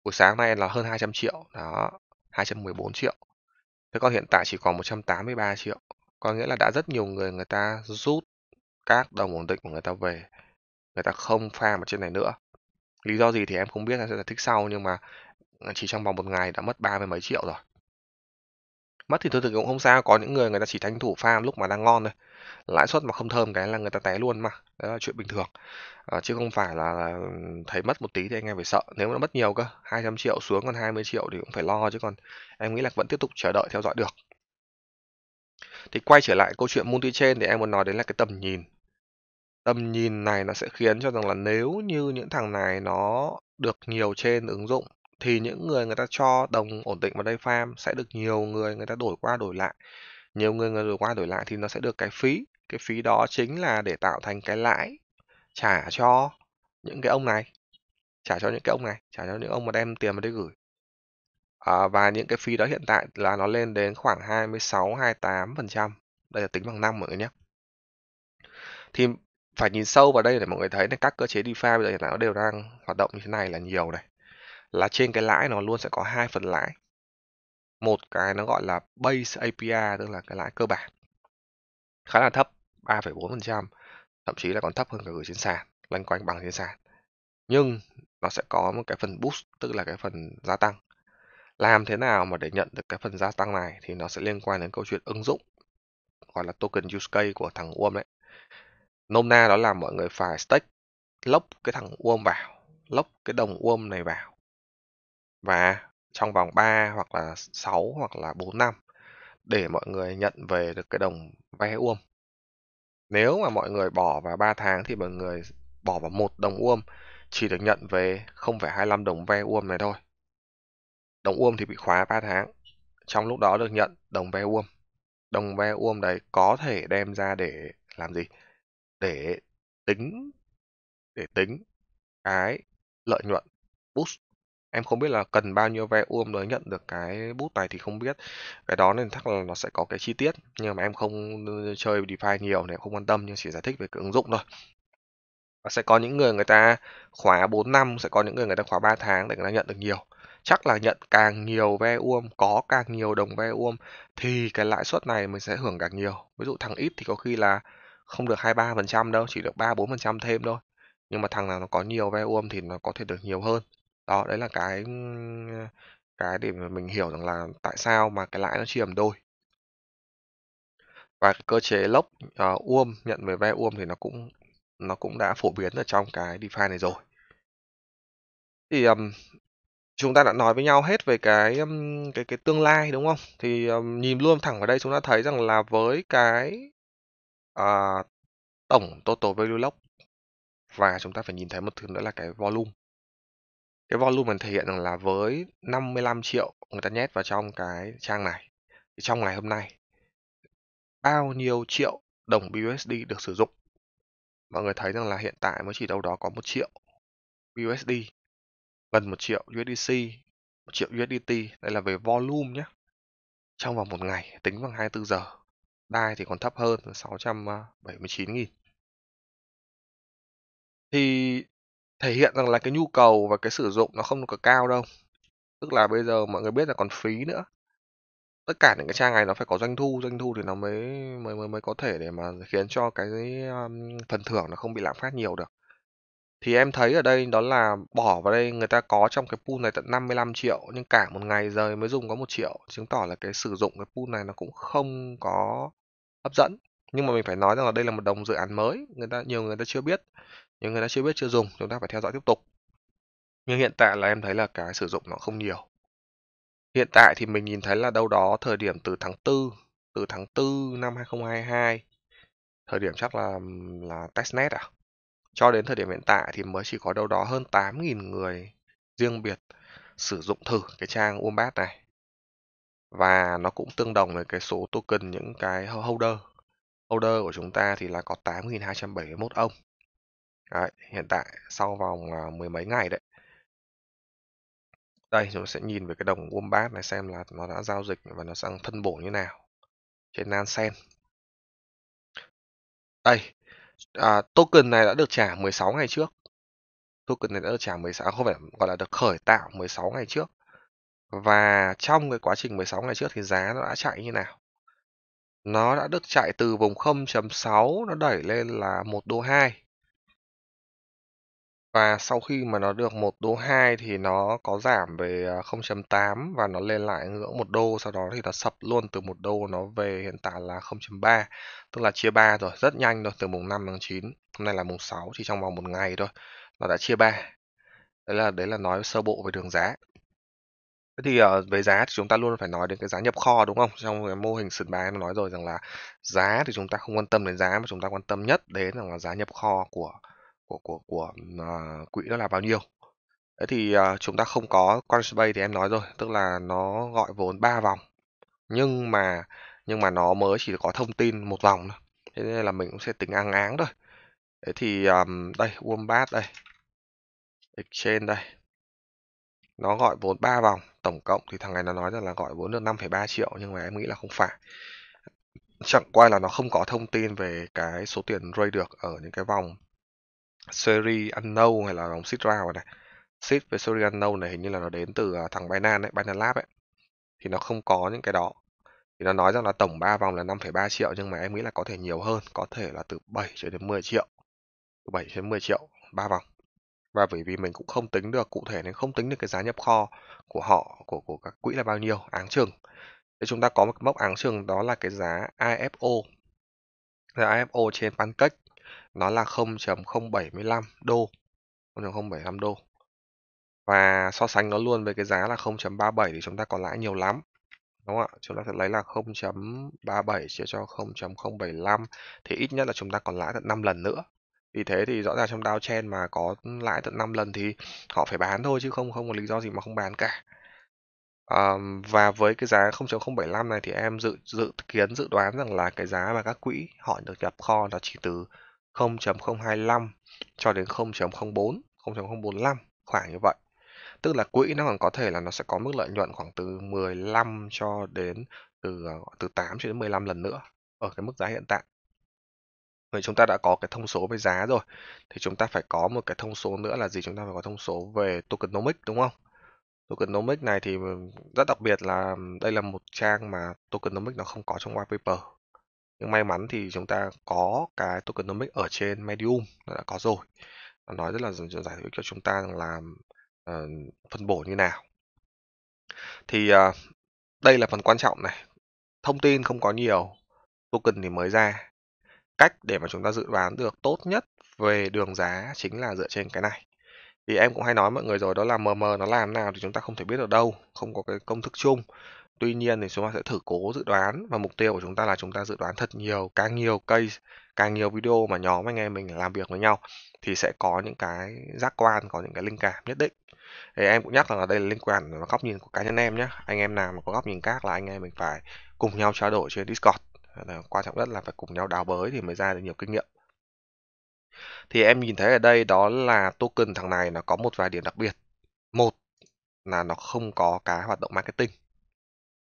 buổi sáng nay là hơn 200 triệu đó 214 triệu thế còn hiện tại chỉ còn 183 triệu có nghĩa là đã rất nhiều người người ta rút các đồng ổn định của người ta về người ta không farm ở trên này nữa lý do gì thì em không biết em sẽ giải thích sau nhưng mà ờ, chỉ trong vòng một ngày đã mất ba mươi mấy triệu rồi mất thì thôi thực cũng không sao có những người người ta chỉ tranh thủ farm lúc mà đang ngon thôi lãi suất mà không thơm cái là người ta té luôn mà đó là chuyện bình thường à, chứ không phải là, là thấy mất một tí thì anh em phải sợ nếu nó mất nhiều cơ 200 triệu xuống còn 20 triệu thì cũng phải lo chứ còn em nghĩ là vẫn tiếp tục chờ đợi theo dõi được thì quay trở lại câu chuyện multi chain thì em muốn nói đến là cái tầm nhìn tầm nhìn này nó sẽ khiến cho rằng là nếu như những thằng này nó được nhiều trên ứng dụng thì những người người ta cho đồng ổn định vào đây farm sẽ được nhiều người người ta đổi qua đổi lại nhiều người người đổi qua đổi lại thì nó sẽ được cái phí cái phí đó chính là để tạo thành cái lãi trả cho những cái ông này trả cho những cái ông này trả cho những ông mà đem tiền mà đi gửi à, và những cái phí đó hiện tại là nó lên đến khoảng 26 28 phần trăm đây là tính bằng năm mọi người nhé thì phải nhìn sâu vào đây để mọi người thấy là các cơ chế DeFi bây giờ hiện tại nó đều đang hoạt động như thế này là nhiều này là trên cái lãi nó luôn sẽ có hai phần lãi một cái nó gọi là base APR tức là cái lãi cơ bản khá là thấp 3,4% thậm chí là còn thấp hơn cả gửi trên sàn loanh quanh bằng trên sàn nhưng nó sẽ có một cái phần boost tức là cái phần gia tăng làm thế nào mà để nhận được cái phần gia tăng này thì nó sẽ liên quan đến câu chuyện ứng dụng gọi là token use case của thằng UOM đấy nôm na đó là mọi người phải stake lốc cái thằng UOM vào lốc cái đồng UOM này vào và trong vòng 3 hoặc là 6 hoặc là 4 năm để mọi người nhận về được cái đồng ve uông Nếu mà mọi người bỏ vào 3 tháng thì mọi người bỏ vào một đồng uông chỉ được nhận về 0,25 đồng ve uông này thôi. Đồng uông thì bị khóa 3 tháng. Trong lúc đó được nhận đồng ve uông Đồng ve uông đấy có thể đem ra để làm gì? Để tính để tính cái lợi nhuận boost Em không biết là cần bao nhiêu ve ôm mới nhận được cái bút này thì không biết. Cái đó nên chắc là nó sẽ có cái chi tiết, nhưng mà em không ừ, chơi DeFi nhiều nên không quan tâm nhưng chỉ giải thích về cái ứng dụng thôi. Và sẽ có những người người ta khóa 4 năm, sẽ có những người người ta khóa 3 tháng để người ta nhận được nhiều. Chắc là nhận càng nhiều ve uom, có càng nhiều đồng ve uom thì cái lãi suất này mình sẽ hưởng càng nhiều. Ví dụ thằng ít thì có khi là không được 23% đâu, chỉ được 3 4% thêm thôi. Nhưng mà thằng nào nó có nhiều ve uom thì nó có thể được nhiều hơn. Đó, đấy là cái, cái để mà mình hiểu rằng là tại sao mà cái lãi nó chia làm đôi. Và cơ chế lốc ờ, Ohm, nhận về ve Ohm thì nó cũng nó cũng đã phổ biến ở trong cái DeFi này rồi. Thì, ừm, chúng ta đã nói với nhau hết về cái, ưm, cái cái tương lai, đúng không? Thì, ờm, nhìn luôn thẳng vào đây chúng ta thấy rằng là với cái, à, tổng total value locked và chúng ta phải nhìn thấy một thứ nữa là cái volume. Cái volume mình thể hiện rằng là với 55.000.000 người ta nhét vào trong cái trang này thì trong ngày hôm nay bao nhiêu triệu đồng BUSD được sử dụng. Mọi người thấy rằng là hiện tại mới chỉ đâu đó có một triệu BUSD, gần một triệu USDC, một triệu USDT, đây là về volume nhé. Trong vòng một ngày, tính bằng 24 giờ, DAI thì còn thấp hơn 679.000. Ờ, thì thể hiện rằng là cái nhu cầu và cái sử dụng nó không có cao đâu tức là bây giờ mọi người biết là còn phí nữa tất cả những cái trang này nó phải có doanh thu doanh thu thì nó mới mới mới, mới có thể để mà khiến cho cái um, phần thưởng nó không bị lạm phát nhiều được thì em thấy ở đây đó là bỏ vào đây người ta có trong cái pool này tận 55 triệu nhưng cả một ngày rời mới dùng có một triệu chứng tỏ là cái sử dụng cái pool này nó cũng không có hấp dẫn nhưng mà mình phải nói rằng là đây là một đồng dự án mới người ta nhiều người ta chưa biết nhưng người ta chưa biết chưa dùng chúng ta phải theo dõi tiếp tục nhưng hiện tại là em thấy là cái sử dụng nó không nhiều hiện tại thì mình nhìn thấy là đâu đó thời điểm từ tháng 4 từ tháng 4 năm 2022 thời điểm chắc là là testnet à cho đến thời điểm hiện tại thì mới chỉ có đâu đó hơn 8.000 người riêng biệt sử dụng thử cái trang Wombat này và nó cũng tương đồng với cái số token những cái holder holder của chúng ta thì là có 8.271 ông Đấy, hiện tại sau vòng à, mười mấy ngày đấy. Đây chúng ta sẽ nhìn về cái đồng Wombat này xem là nó đã giao dịch và nó sang phân bổ như nào trên Nansen. Đây, à, token này đã được trả 16 ngày trước. Token này đã được trả 16 à, không phải gọi là được khởi tạo 16 ngày trước. Và trong cái quá trình 16 ngày trước thì giá nó đã chạy như nào? Nó đã được chạy từ vùng 0.6 nó đẩy lên là 1 đô 2 và sau khi mà nó được một đô 2 thì nó có giảm về, 0.8 à, và nó lên lại ngưỡng một đô, sau đó thì nó sập luôn từ một đô nó về hiện tại là 0.3, tức là chia 3 rồi, rất nhanh thôi, từ mùng 5 tháng 9, hôm nay là mùng 6, chỉ trong vòng một ngày thôi, nó đã chia 3. Đấy là đấy là nói sơ bộ về đường giá. Thế thì, ờ, về giá thì chúng ta luôn phải nói đến cái giá nhập kho, đúng không? Trong cái mô hình sườn bán nó nói rồi rằng là giá thì chúng ta không quan tâm đến giá mà chúng ta quan tâm nhất đến là giá nhập kho của của của của à, quỹ đó là bao nhiêu. Thế thì à, chúng ta không có Coinbase thì em nói rồi, tức là nó gọi vốn 3 vòng. Nhưng mà nhưng mà nó mới chỉ có thông tin một vòng thôi. Thế nên là mình cũng sẽ tính áng áng thôi. Thế thì um, đây Wombat đây. Exchange đây. Nó gọi vốn 3 vòng, tổng cộng thì thằng này nó nói rằng là gọi vốn được 5,3 triệu nhưng mà em nghĩ là không phải. Chẳng qua là nó không có thông tin về cái số tiền rơi được ở những cái vòng Series Unknown hay là dòng Seed Round này Seed với Series Unknown này hình như là nó đến từ à, thằng Binance ấy, Binance Lab ấy thì nó không có những cái đó thì nó nói rằng là tổng 3 vòng là 5,3 triệu nhưng mà em nghĩ là có thể nhiều hơn có thể là từ 7 cho đến 10 triệu từ 7 đến 10 triệu ba vòng và bởi vì mình cũng không tính được cụ thể nên không tính được cái giá nhập kho của họ của của các quỹ là bao nhiêu áng chừng thì chúng ta có một mốc áng chừng đó là cái giá IFO, giá IFO trên pancake nó là 0,075 đô 0,075 đô và so sánh nó luôn với cái giá là 0,37 thì chúng ta có lãi nhiều lắm đúng không ạ chúng ta sẽ lấy là 0,37 chia cho 0,075 thì ít nhất là chúng ta còn lãi tận 5 lần nữa vì thế thì rõ ràng trong đao chen mà có lãi tận 5 lần thì họ phải bán thôi chứ không không có lý do gì mà không bán cả Um, và với cái giá 0.075 này thì em dự dự kiến dự đoán rằng là cái giá mà các quỹ họ được nhập kho là chỉ từ 0.025 cho đến 0.04, 0.045 khoảng như vậy. Tức là quỹ nó còn có thể là nó sẽ có mức lợi nhuận khoảng từ 15 cho đến từ ờ, từ 8 cho đến 15 lần nữa ở cái mức giá hiện tại. Vậy chúng ta đã có cái thông số về giá rồi thì chúng ta phải có một cái thông số nữa là gì? Chúng ta phải có thông số về tokenomics đúng không? Tokenomics này thì ừ, rất đặc biệt là ừ, đây là một trang mà tokenomics nó không có trong white paper nhưng may mắn thì chúng ta có cái tokenomics ở trên medium nó đã có rồi nó nói rất là giải thích cho chúng ta làm uh, ờ, phân bổ như nào thì uh, đây là phần quan trọng này thông tin không có nhiều token thì mới ra cách để mà chúng ta dự đoán được tốt nhất về đường giá chính là dựa trên cái này thì em cũng hay nói mọi người rồi đó là mm nó làm nào thì chúng ta không thể biết ở đâu không có cái công thức chung Tuy nhiên thì chúng ta sẽ thử cố dự đoán và mục tiêu của chúng ta là chúng ta dự đoán thật nhiều, càng nhiều case, càng nhiều video mà nhóm anh em mình làm việc với nhau thì sẽ có những cái giác quan, có những cái linh cảm nhất định. Thì em cũng nhắc rằng là đây là liên quan đến góc nhìn của cá nhân em nhé. Anh em nào mà có góc nhìn khác là anh em mình phải cùng nhau trao đổi trên Discord. Quan trọng nhất là phải cùng nhau đào bới thì mới ra được nhiều kinh nghiệm thì em nhìn thấy ở đây đó là token thằng này nó có một vài điểm đặc biệt một là nó không có cái hoạt động marketing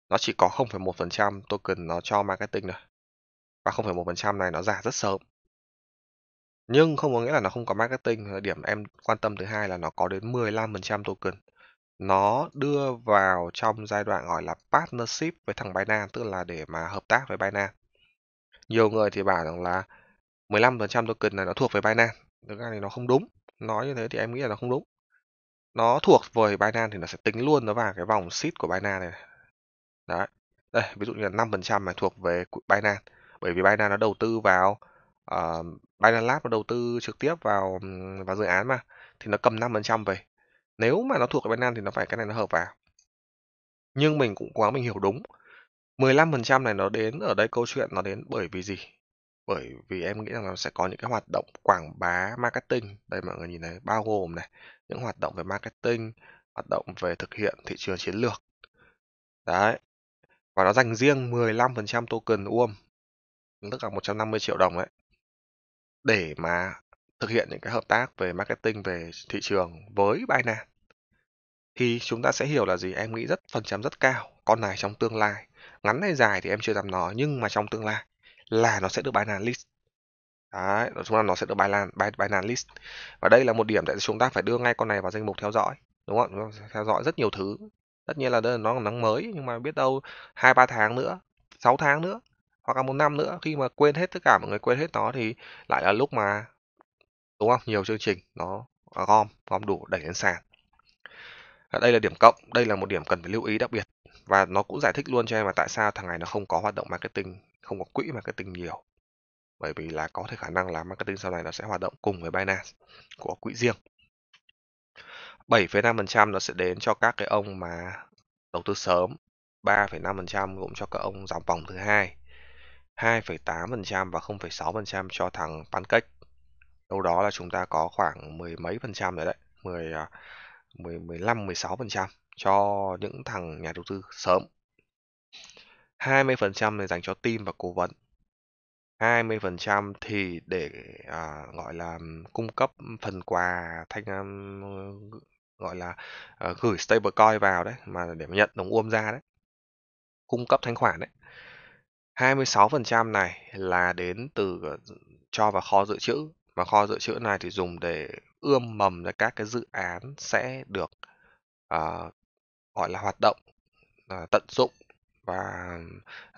nó chỉ có 0,1% token nó cho marketing thôi và 0,1% này nó giả rất sớm nhưng không có nghĩa là nó không có marketing điểm em quan tâm thứ hai là nó có đến 15% token nó đưa vào trong giai đoạn gọi là partnership với thằng Binance tức là để mà hợp tác với Binance nhiều người thì bảo rằng là 15% token này nó thuộc về Binance thực ra thì nó không đúng nói như thế thì em nghĩ là nó không đúng nó thuộc về Binance thì nó sẽ tính luôn nó vào cái vòng seed của Binance này Đấy. Đây, ví dụ như là 5% này thuộc về Binance, bởi vì Binance nó đầu tư vào uh, Binance Lab nó đầu tư trực tiếp vào vào dự án mà thì nó cầm năm phần trăm về. Nếu mà nó thuộc về Binance thì nó phải cái này nó hợp vào. Nhưng mình cũng quá mình hiểu đúng. 15% này nó đến ở đây câu chuyện nó đến bởi vì gì? Bởi vì em nghĩ rằng nó sẽ có những cái hoạt động quảng bá marketing, đây mọi người nhìn này, bao gồm này, những hoạt động về marketing, hoạt động về thực hiện thị trường chiến lược. Đấy, và nó dành riêng 15% token UOM tức là 150 triệu đồng đấy để mà thực hiện những cái hợp tác về marketing về thị trường với Binance thì chúng ta sẽ hiểu là gì em nghĩ rất phần trăm rất cao con này trong tương lai ngắn hay dài thì em chưa dám nói nhưng mà trong tương lai là nó sẽ được Binance list Đấy, chúng ta nó sẽ được Binance, Binance list. Và đây là một điểm tại chúng ta phải đưa ngay con này vào danh mục theo dõi. Đúng không? Theo dõi rất nhiều thứ tất nhiên là đây là nó còn nắng mới nhưng mà biết đâu hai ba tháng nữa 6 tháng nữa hoặc là một năm nữa khi mà quên hết tất cả mọi người quên hết nó thì lại là lúc mà đúng không nhiều chương trình nó gom gom đủ đẩy lên sàn à, đây là điểm cộng đây là một điểm cần phải lưu ý đặc biệt và nó cũng giải thích luôn cho em là tại sao thằng này nó không có hoạt động marketing không có quỹ marketing nhiều bởi vì là có thể khả năng là marketing sau này nó sẽ hoạt động cùng với Binance của quỹ riêng 7,5% nó sẽ đến cho các cái ông mà đầu tư sớm, 3,5% cũng cho các ông dòng vòng thứ hai, 2,8% và 0,6% cho thằng Pancake. Đâu đó là chúng ta có khoảng mười mấy phần trăm rồi đấy, 10 10 15 16% cho những thằng nhà đầu tư sớm. 20% này dành cho team và cố vấn. 20% thì để à, gọi là cung cấp phần quà thanh à, gọi là ờ, gửi stablecoin vào đấy mà để mà nhận đồng UOM ra đấy cung cấp thanh khoản đấy 26% này là đến từ ờ, cho vào kho dự trữ mà kho dự trữ này thì dùng để ươm mầm ra các cái dự án sẽ được uh, gọi là hoạt động uh, tận dụng và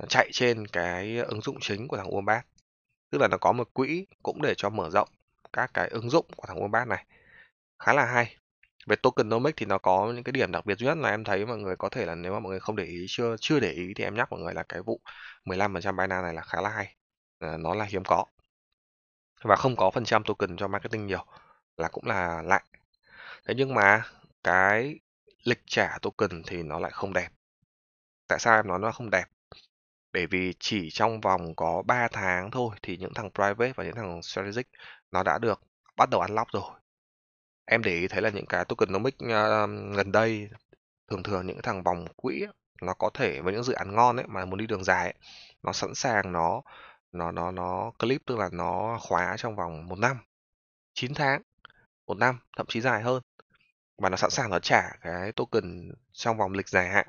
chạy trên cái ứng dụng chính của thằng Wombat tức là nó có một quỹ cũng để cho mở rộng các cái ứng dụng của thằng Wombat này khá là hay về tokenomics thì nó có những cái điểm đặc biệt duy nhất là em thấy mọi người có thể là nếu mà mọi người không để ý chưa chưa để ý thì em nhắc mọi người là cái vụ 15% Binance này là khá là hay à, nó là hiếm có và không có phần trăm token cho marketing nhiều là cũng là lạ thế nhưng mà cái lịch trả token thì nó lại không đẹp tại sao em nói nó không đẹp bởi vì chỉ trong vòng có 3 tháng thôi thì những thằng private và những thằng strategic nó đã được bắt đầu ăn lóc rồi Em để ý thấy là những cái tokenomics, ờ, gần đây, thường thường những thằng vòng quỹ nó có thể với những dự án ngon ấy, mà muốn đi đường dài ấy, nó sẵn sàng nó nó nó nó clip, tức là nó khóa trong vòng một năm, 9 tháng, một năm, thậm chí dài hơn. Và nó sẵn sàng nó trả cái token trong vòng lịch dài hạn,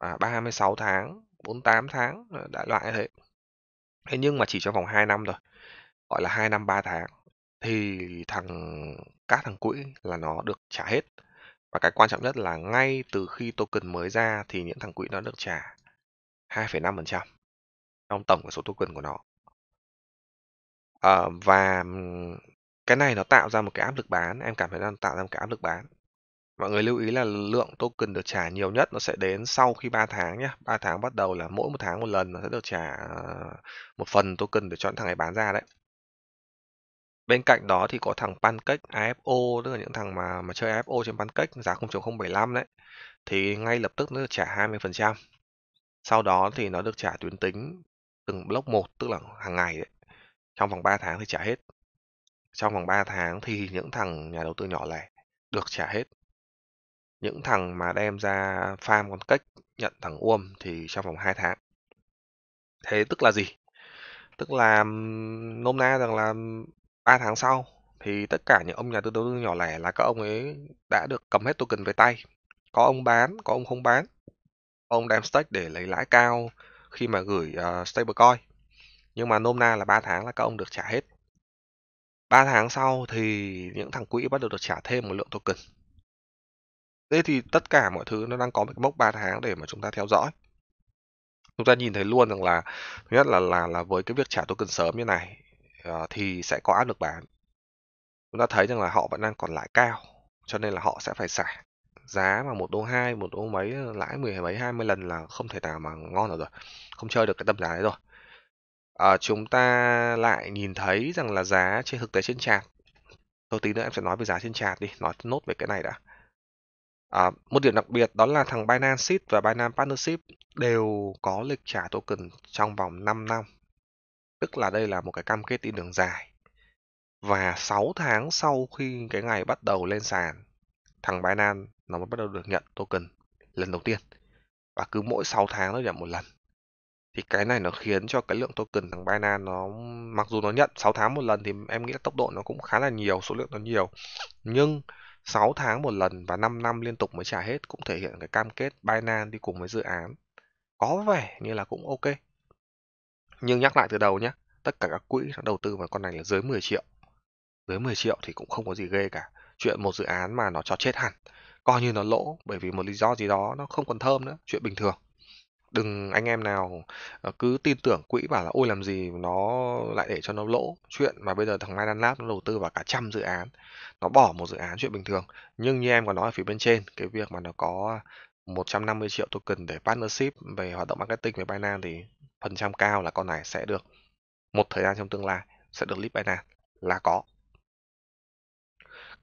à, 36 tháng, 48 tháng, ờ, đại loại như thế. Thế nhưng mà chỉ trong vòng 2 năm rồi gọi là 2 năm 3 tháng thì thằng các thằng quỹ là nó được trả hết và cái quan trọng nhất là ngay từ khi token mới ra thì những thằng quỹ nó được trả 2,5% trong tổng của số token của nó à, và cái này nó tạo ra một cái áp lực bán em cảm thấy nó tạo ra một cái áp lực bán mọi người lưu ý là lượng token được trả nhiều nhất nó sẽ đến sau khi 3 tháng nhé 3 tháng bắt đầu là mỗi một tháng một lần nó sẽ được trả ờ, một phần token để cho thằng này bán ra đấy Bên cạnh đó thì có thằng Pancake AFO, tức là những thằng mà mà chơi AFO trên Pancake giá 0.075 đấy, thì ngay lập tức nó được trả 20%. Sau đó thì nó được trả tuyến tính từng block một, tức là hàng ngày đấy. Trong vòng 3 tháng thì trả hết. Trong vòng 3 tháng thì những thằng nhà đầu tư nhỏ lẻ được trả hết. Những thằng mà đem ra farm con cách nhận thằng Uom thì trong vòng 2 tháng. Thế tức là gì? Tức là nôm na rằng là 3 tháng sau thì tất cả những ông nhà tư đầu tư nhỏ lẻ là các ông ấy đã được cầm hết token về tay. Có ông bán, có ông không bán. ông đem stake để lấy lãi cao khi mà gửi uh, stablecoin. Nhưng mà nôm na là 3 tháng là các ông được trả hết. 3 tháng sau thì những thằng quỹ bắt đầu được trả thêm một lượng token. Thế thì tất cả mọi thứ nó đang có một cái mốc 3 tháng để mà chúng ta theo dõi. Chúng ta nhìn thấy luôn rằng là thứ nhất là là là với cái việc trả token sớm như này à, thì sẽ có áp lực bán. Chúng ta thấy rằng là họ vẫn đang còn lãi cao, cho nên là họ sẽ phải xả. Giá mà một đô hai, một đô mấy ờ, lãi mười mấy hai mươi lần là không thể nào mà ngon được rồi. Không chơi được cái tầm giá đấy rồi. À, chúng ta lại nhìn thấy rằng là giá trên thực tế trên chart. Tôi tí nữa em sẽ nói về giá trên chart đi, nói nốt về cái này đã. À, một điểm đặc biệt đó là thằng Binance Seed và Binance Partnership đều có lịch trả token trong vòng 5 năm tức là đây là một cái cam kết đi đường dài. Và 6 tháng sau khi cái ngày bắt đầu lên sàn, thằng Binance nó mới bắt đầu được nhận token lần đầu tiên. Và cứ mỗi 6 tháng nó nhận một lần. Thì cái này nó khiến cho cái lượng token thằng Binance nó mặc dù nó nhận 6 tháng một lần thì em nghĩ là tốc độ nó cũng khá là nhiều, số lượng nó nhiều. Nhưng 6 tháng một lần và 5 năm liên tục mới trả hết cũng thể hiện cái cam kết Binance đi cùng với dự án. Có vẻ như là cũng ok. Nhưng nhắc lại từ đầu nhé, tất cả các quỹ nó đầu tư vào con này là dưới 10 triệu. Dưới 10 triệu thì cũng không có gì ghê cả. Chuyện một dự án mà nó cho chết hẳn, coi như nó lỗ bởi vì một lý do gì đó nó không còn thơm nữa, chuyện bình thường. Đừng anh em nào ờ, cứ tin tưởng quỹ bảo là ôi làm gì nó lại để cho nó lỗ. Chuyện mà bây giờ thằng Mai Đan Lab nó đầu tư vào cả trăm dự án, nó bỏ một dự án chuyện bình thường. Nhưng như em có nói ở phía bên trên, cái việc mà nó có 150 triệu token để partnership về hoạt động marketing về Binance thì phần trăm cao là con này sẽ được một thời gian trong tương lai sẽ được list Binance là có.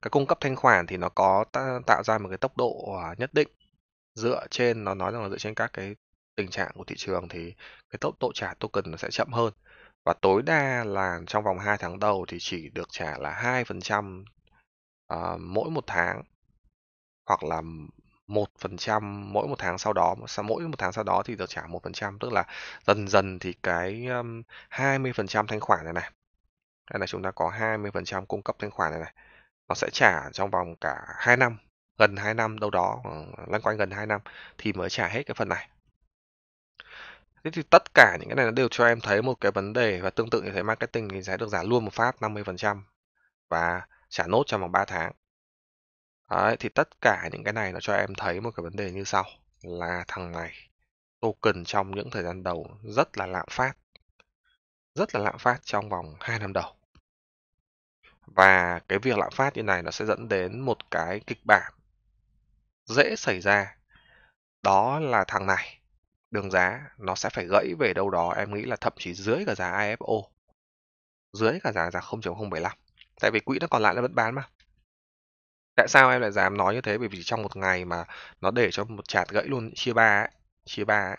Cái cung cấp thanh khoản thì nó có tạo ra một cái tốc độ à, nhất định dựa trên nó nói rằng là dựa trên các cái tình trạng của thị trường thì cái tốc độ trả token nó sẽ chậm hơn và tối đa là trong vòng 2 tháng đầu thì chỉ được trả là 2% uh, à, mỗi một tháng hoặc là một phần trăm mỗi một tháng sau đó, mỗi một tháng sau đó thì được trả một phần trăm tức là dần dần thì cái, phần trăm thanh khoản này này, đây là chúng ta có 20% cung cấp thanh khoản này này, nó sẽ trả trong vòng cả 2 năm, gần 2 năm đâu đó, khoảng ờ, quanh gần 2 năm thì mới trả hết cái phần này. Thế thì tất cả những cái này nó đều cho em thấy một cái vấn đề và tương tự như thế marketing thì sẽ được giảm luôn một phát 50% và trả nốt trong vòng 3 tháng. Đấy, thì tất cả những cái này nó cho em thấy một cái vấn đề như sau là thằng này token trong những thời gian đầu rất là lạm phát rất là lạm phát trong vòng 2 năm đầu và cái việc lạm phát như này nó sẽ dẫn đến một cái kịch bản dễ xảy ra đó là thằng này đường giá nó sẽ phải gãy về đâu đó em nghĩ là thậm chí dưới cả giá IFO dưới cả giá giá 0.075 tại vì quỹ nó còn lại nó vẫn bán mà Tại sao em lại dám nói như thế? Bởi vì trong một ngày mà nó để cho một chạt gãy luôn, chia ba ấy, chia ba ấy,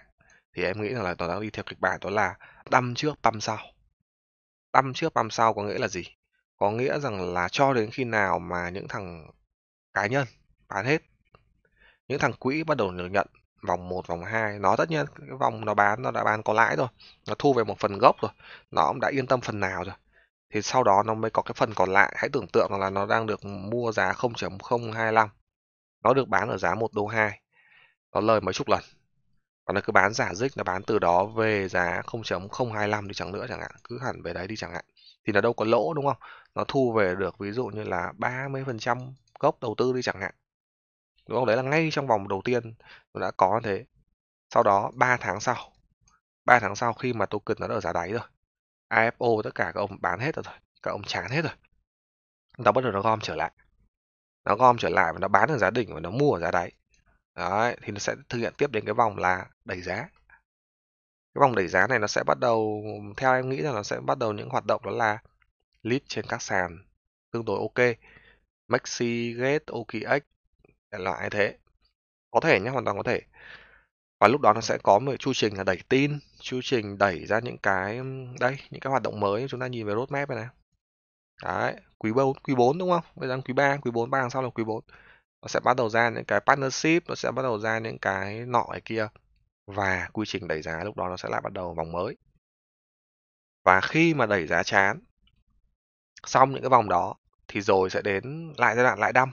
thì em nghĩ rằng là nó đang đi theo kịch bản đó là tâm trước tâm sau. Tâm trước tâm sau có nghĩa là gì? Có nghĩa rằng là cho đến khi nào mà những thằng cá nhân bán hết, những thằng quỹ bắt đầu được nhận vòng 1, vòng 2, nó tất nhiên cái vòng nó bán nó đã bán có lãi rồi, nó thu về một phần gốc rồi, nó cũng đã yên tâm phần nào rồi thì sau đó nó mới có cái phần còn lại hãy tưởng tượng là nó đang được mua giá 0.025 nó được bán ở giá 1 đô 2 có lời mấy chục lần và nó cứ bán giả dích nó bán từ đó về giá 0.025 đi chẳng nữa chẳng hạn cứ hẳn về đấy đi chẳng hạn thì nó đâu có lỗ đúng không nó thu về được ví dụ như là 30% gốc đầu tư đi chẳng hạn đúng không đấy là ngay trong vòng đầu tiên nó đã có thế sau đó 3 tháng sau 3 tháng sau khi mà token nó ở giá đáy rồi IFO tất cả các ông bán hết rồi các ông chán hết rồi nó bắt đầu nó gom trở lại nó gom trở lại và nó bán ở giá đỉnh và nó mua ở giá đáy đấy thì nó sẽ thực hiện tiếp đến cái vòng là đẩy giá cái vòng đẩy giá này nó sẽ bắt đầu theo em nghĩ là nó sẽ bắt đầu những hoạt động đó là list trên các sàn tương đối ok maxi gate okx loại thế có thể nhé hoàn toàn có thể và lúc đó nó sẽ có một chu trình là đẩy tin, chu trình đẩy ra những cái đây những cái hoạt động mới chúng ta nhìn về roadmap này này. Đấy, quý 4, quý 4 đúng không? Bây giờ quý 3, quý 4 ba đằng sau là quý 4. Nó sẽ bắt đầu ra những cái partnership, nó sẽ bắt đầu ra những cái nọ ở kia và quy trình đẩy giá lúc đó nó sẽ lại bắt đầu vòng mới. Và khi mà đẩy giá chán xong những cái vòng đó thì rồi sẽ đến lại giai đoạn lại đâm.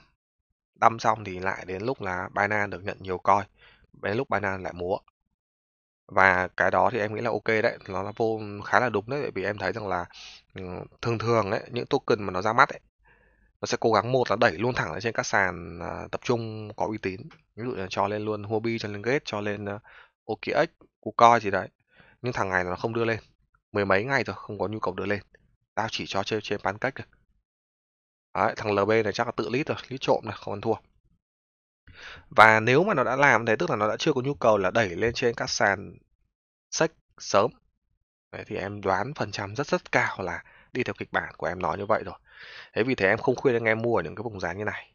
Đâm xong thì lại đến lúc là Binance được nhận nhiều coin đến lúc Binance lại múa. Và cái đó thì em nghĩ là ok đấy, nó là vô khá là đúng đấy bởi vì em thấy rằng là ừ, thường thường ấy, những token mà nó ra mắt ấy nó sẽ cố gắng một là đẩy luôn thẳng lên trên các sàn uh, tập trung có uy tín. Ví dụ là cho lên luôn Huobi, cho lên Gate, cho lên uh, OKX, KuCoin gì đấy. Nhưng thằng này nó không đưa lên. Mười mấy ngày rồi không có nhu cầu đưa lên. Tao chỉ cho trên trên pancake thôi. thằng LB này chắc là tự lít rồi, lít trộm này, không ăn thua. Và nếu mà nó đã làm thế tức là nó đã chưa có nhu cầu là đẩy lên trên các sàn sách sớm. Đấy, thì em đoán phần trăm rất rất cao là đi theo kịch bản của em nói như vậy rồi. Thế vì thế em không khuyên anh em mua ở những cái vùng giá như này.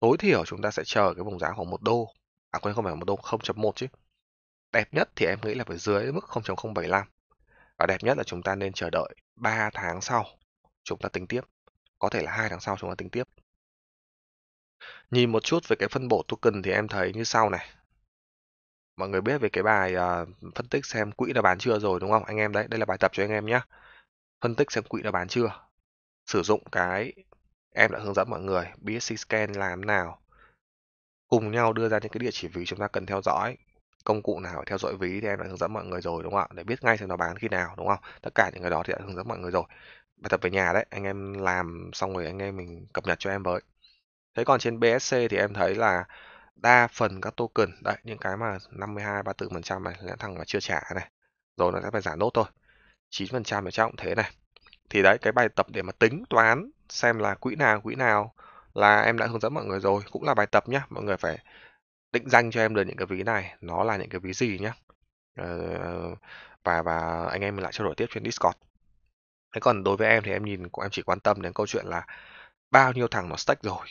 Tối thiểu chúng ta sẽ chờ cái vùng giá khoảng một đô. À quên không phải một đô 0.1 chứ. Đẹp nhất thì em nghĩ là phải dưới mức 0.075. Và đẹp nhất là chúng ta nên chờ đợi 3 tháng sau chúng ta tính tiếp. Có thể là hai tháng sau chúng ta tính tiếp. Nhìn một chút về cái phân bổ token thì em thấy như sau này. Mọi người biết về cái bài à, phân tích xem quỹ đã bán chưa rồi đúng không? Anh em đấy, đây là bài tập cho anh em nhé. Phân tích xem quỹ đã bán chưa. Sử dụng cái em đã hướng dẫn mọi người BSC Scan làm nào. Cùng nhau đưa ra những cái địa chỉ ví chúng ta cần theo dõi. Công cụ nào để theo dõi ví thì em đã hướng dẫn mọi người rồi đúng không ạ? Để biết ngay xem nó bán khi nào đúng không? Tất cả những cái đó thì đã hướng dẫn mọi người rồi. Bài tập về nhà đấy, anh em làm xong rồi anh em mình cập nhật cho em với. Thế còn trên BSC thì em thấy là đa phần các token đấy những cái mà 52 34% này là thằng mà chưa trả này. Rồi nó sẽ phải giả nốt thôi. 9% ở trong thế này. Thì đấy cái bài tập để mà tính toán xem là quỹ nào quỹ nào là em đã hướng dẫn mọi người rồi, cũng là bài tập nhá, mọi người phải định danh cho em được những cái ví này nó là những cái ví gì nhá. Ờ, và và anh em mình lại trao đổi tiếp trên Discord. Thế còn đối với em thì em nhìn em chỉ quan tâm đến câu chuyện là bao nhiêu thằng nó stake rồi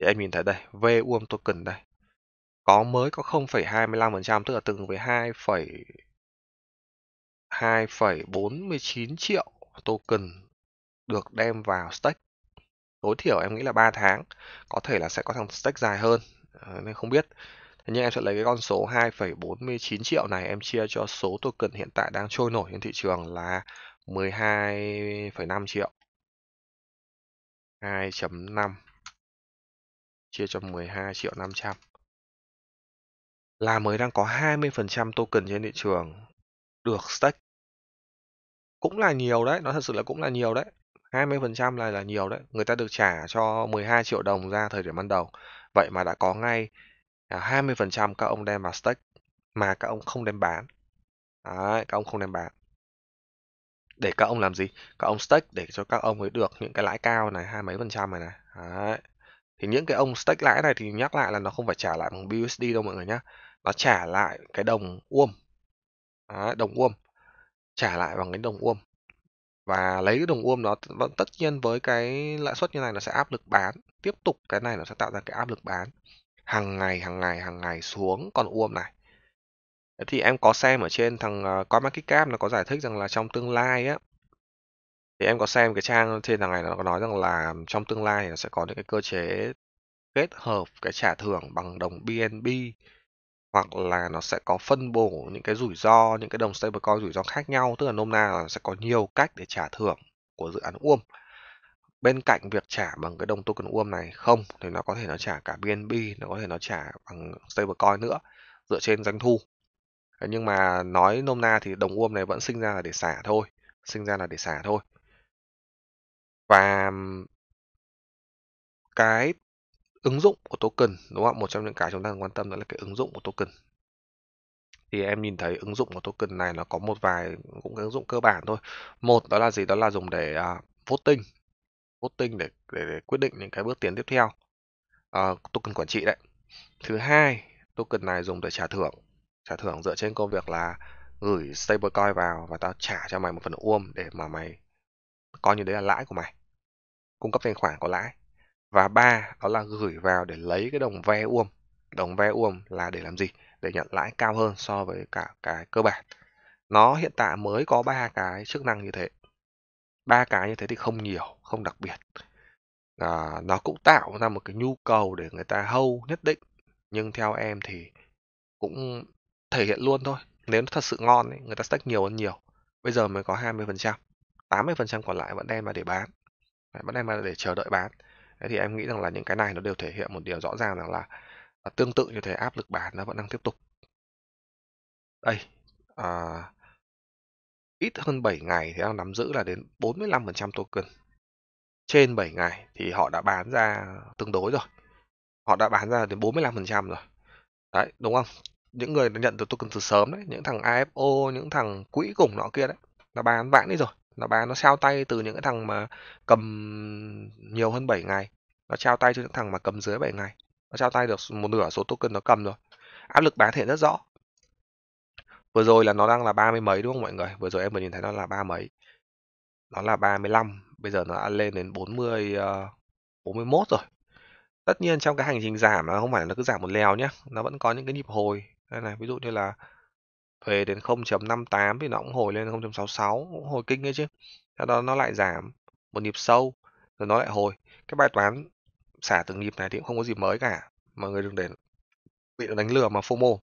thì em nhìn thấy đây, VUOM token đây. Có mới có 0,25% tức là từng với 2,2,49 triệu token được đem vào stake. Tối thiểu em nghĩ là 3 tháng, có thể là sẽ có thằng stake dài hơn ờ, nên không biết. Thế nhưng em sẽ lấy cái con số 2,49 triệu này em chia cho số token hiện tại đang trôi nổi trên thị trường là 12,5 triệu. 2.5 chia cho 12 triệu 500 là mới đang có 20% token trên thị trường được stake cũng là nhiều đấy nó thật sự là cũng là nhiều đấy 20% là là nhiều đấy người ta được trả cho 12 triệu đồng ra thời điểm ban đầu vậy mà đã có ngay 20% à, các ông đem vào stake mà các ông không đem bán đấy, các ông không đem bán để các ông làm gì các ông stake để cho các ông ấy được những cái lãi cao này hai mấy phần trăm này này đấy. Thì những cái ông stake lãi này thì nhắc lại là nó không phải trả lại bằng BUSD đâu mọi người nhá. Nó trả lại cái đồng UOM. Đấy, đồng UOM. Trả lại bằng cái đồng UOM. Và lấy cái đồng UOM đó tất nhiên với cái lãi suất như này nó sẽ áp lực bán. Tiếp tục cái này nó sẽ tạo ra cái áp lực bán. Hàng ngày, hàng ngày, hàng ngày xuống con UOM này thì em có xem ở trên thằng ờ, CoinMarketCap nó có giải thích rằng là trong tương lai á thì em có xem cái trang trên đằng này nó có nói rằng là trong tương lai thì nó sẽ có những cái cơ chế kết hợp cái trả thưởng bằng đồng BNB hoặc là nó sẽ có phân bổ những cái rủi ro, những cái đồng stablecoin rủi ro khác nhau, tức là nôm na là sẽ có nhiều cách để trả thưởng của dự án UOM. Bên cạnh việc trả bằng cái đồng token UOM này không thì nó có thể nó trả cả BNB, nó có thể nó trả bằng stablecoin nữa dựa trên doanh thu. Nhưng mà nói nôm na thì đồng UOM này vẫn sinh ra là để xả thôi, sinh ra là để xả thôi. Và cái ứng dụng của token, đúng không Một trong những cái chúng ta quan tâm đó là cái ứng dụng của token. Thì em nhìn thấy ứng dụng của token này nó có một vài cũng ứng dụng cơ bản thôi. Một đó là gì? Đó là dùng để uh, voting. Voting để, để, để quyết định những cái bước tiến tiếp theo. Uh, token quản trị đấy. Thứ hai, token này dùng để trả thưởng. Trả thưởng dựa trên công việc là gửi stablecoin vào và tao trả cho mày một phần uom để mà mày coi như đấy là lãi của mày cung cấp thanh khoản có lãi và ba đó là gửi vào để lấy cái đồng ve uông đồng ve uông là để làm gì để nhận lãi cao hơn so với cả cái cơ bản nó hiện tại mới có ba cái chức năng như thế ba cái như thế thì không nhiều không đặc biệt à, nó cũng tạo ra một cái nhu cầu để người ta hâu nhất định nhưng theo em thì cũng thể hiện luôn thôi nếu nó thật sự ngon ấy, người ta stack nhiều hơn nhiều bây giờ mới có 20% 80% còn lại vẫn đem vào để bán Đấy, bắt em để chờ đợi bán Đấy, thì em nghĩ rằng là những cái này nó đều thể hiện một điều rõ ràng rằng là, là tương tự như thế áp lực bán nó vẫn đang tiếp tục đây à, ít hơn 7 ngày thì đang nắm giữ là đến 45% token trên 7 ngày thì họ đã bán ra tương đối rồi họ đã bán ra đến 45% rồi đấy đúng không những người nhận được token từ sớm đấy những thằng AFO những thằng quỹ cùng nọ kia đấy là bán vãng đi rồi nó bán nó sao tay từ những cái thằng mà cầm nhiều hơn 7 ngày nó trao tay cho những thằng mà cầm dưới 7 ngày nó trao tay được một nửa số token nó cầm rồi áp lực bán thể rất rõ vừa rồi là nó đang là ba mươi mấy đúng không mọi người vừa rồi em vừa nhìn thấy nó là ba mấy nó là 35 bây giờ nó đã lên đến 40 uh, 41 rồi tất nhiên trong cái hành trình giảm nó không phải là nó cứ giảm một lèo nhé nó vẫn có những cái nhịp hồi đây này ví dụ như là về đến 0.58 thì nó cũng hồi lên 0.66, cũng hồi kinh ấy chứ. Sau đó nó lại giảm một nhịp sâu rồi nó lại hồi. Cái bài toán xả từng nhịp này thì cũng không có gì mới cả. Mọi người đừng để bị đánh lừa mà FOMO.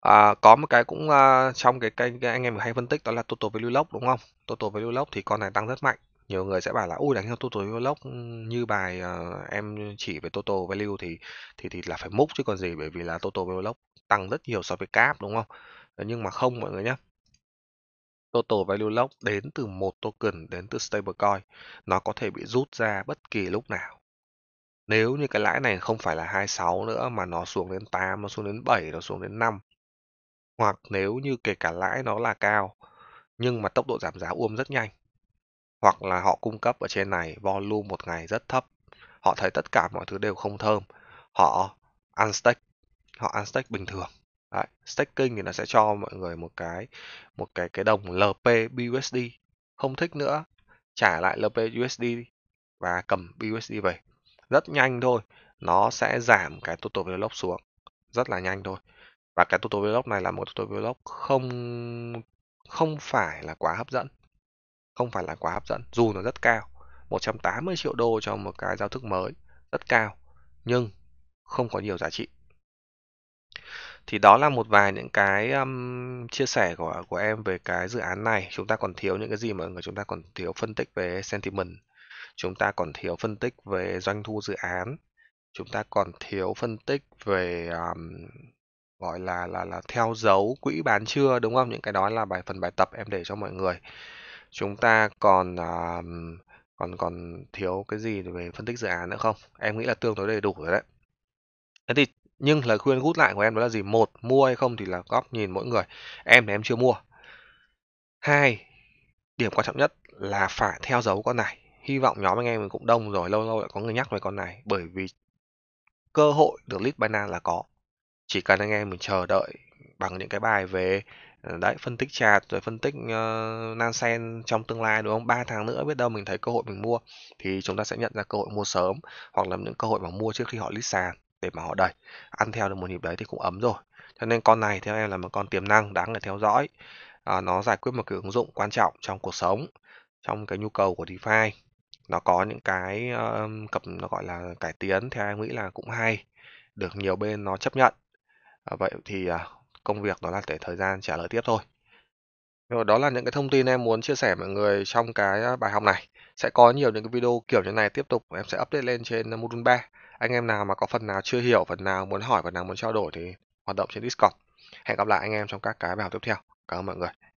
À, có một cái cũng uh, trong cái kênh anh em hay phân tích đó là total value lock đúng không? Total value lock thì con này tăng rất mạnh nhiều người sẽ bảo là ui đánh theo total lock như bài uh, em chỉ về total value thì thì thì là phải múc chứ còn gì bởi vì là total value lock tăng rất nhiều so với cap đúng không ờ, nhưng mà không mọi người nhé Total Value Lock đến từ một token đến từ stablecoin nó có thể bị rút ra bất kỳ lúc nào. Nếu như cái lãi này không phải là 26 nữa mà nó xuống đến 8, nó xuống đến 7, nó xuống đến 5. Hoặc nếu như kể cả lãi nó là cao nhưng mà tốc độ giảm giá uôm rất nhanh hoặc là họ cung cấp ở trên này volume một ngày rất thấp họ thấy tất cả mọi thứ đều không thơm họ ăn steak họ ăn steak bình thường Đấy, staking thì nó sẽ cho mọi người một cái một cái cái đồng LP BUSD không thích nữa trả lại LP USD và cầm BUSD về rất nhanh thôi nó sẽ giảm cái total block xuống rất là nhanh thôi và cái total block này là một total block không không phải là quá hấp dẫn không phải là quá hấp dẫn dù nó rất cao 180 triệu đô cho một cái giao thức mới rất cao nhưng không có nhiều giá trị thì đó là một vài những cái um, chia sẻ của của em về cái dự án này chúng ta còn thiếu những cái gì mà người chúng ta còn thiếu phân tích về sentiment chúng ta còn thiếu phân tích về doanh thu dự án chúng ta còn thiếu phân tích về um, gọi là là là theo dấu quỹ bán chưa đúng không những cái đó là bài phần bài tập em để cho mọi người Chúng ta còn à, còn còn thiếu cái gì về phân tích dự án nữa không? Em nghĩ là tương đối đầy đủ rồi đấy. Thế thì nhưng lời khuyên rút lại của em đó là gì? Một, mua hay không thì là góc nhìn mỗi người. Em thì em chưa mua. Hai, điểm quan trọng nhất là phải theo dấu con này. Hy vọng nhóm anh em mình cũng đông rồi, lâu lâu lại có người nhắc về con này bởi vì cơ hội được list Binance là có. Chỉ cần anh em mình chờ đợi bằng những cái bài về đấy phân tích chart rồi phân tích uh, Nansen trong tương lai đúng không ba tháng nữa biết đâu mình thấy cơ hội mình mua thì chúng ta sẽ nhận ra cơ hội mua sớm hoặc là những cơ hội mà mua trước khi họ list sàn để mà họ đẩy ăn theo được một nhịp đấy thì cũng ấm rồi cho nên con này theo em là một con tiềm năng đáng để theo dõi à, nó giải quyết một cái ứng dụng quan trọng trong cuộc sống trong cái nhu cầu của DeFi nó có những cái uh, cập nó gọi là cải tiến theo em nghĩ là cũng hay được nhiều bên nó chấp nhận à, vậy thì uh, công việc đó là để thời gian trả lời tiếp thôi. Rồi đó là những cái thông tin em muốn chia sẻ mọi người trong cái à, bài học này. Sẽ có nhiều những cái video kiểu như này tiếp tục em sẽ update lên trên module 3. Anh em nào mà có phần nào chưa hiểu, phần nào muốn hỏi, phần nào muốn trao đổi thì hoạt động trên Discord. Hẹn gặp lại anh em trong các cái bài học tiếp theo. Cảm ơn mọi người.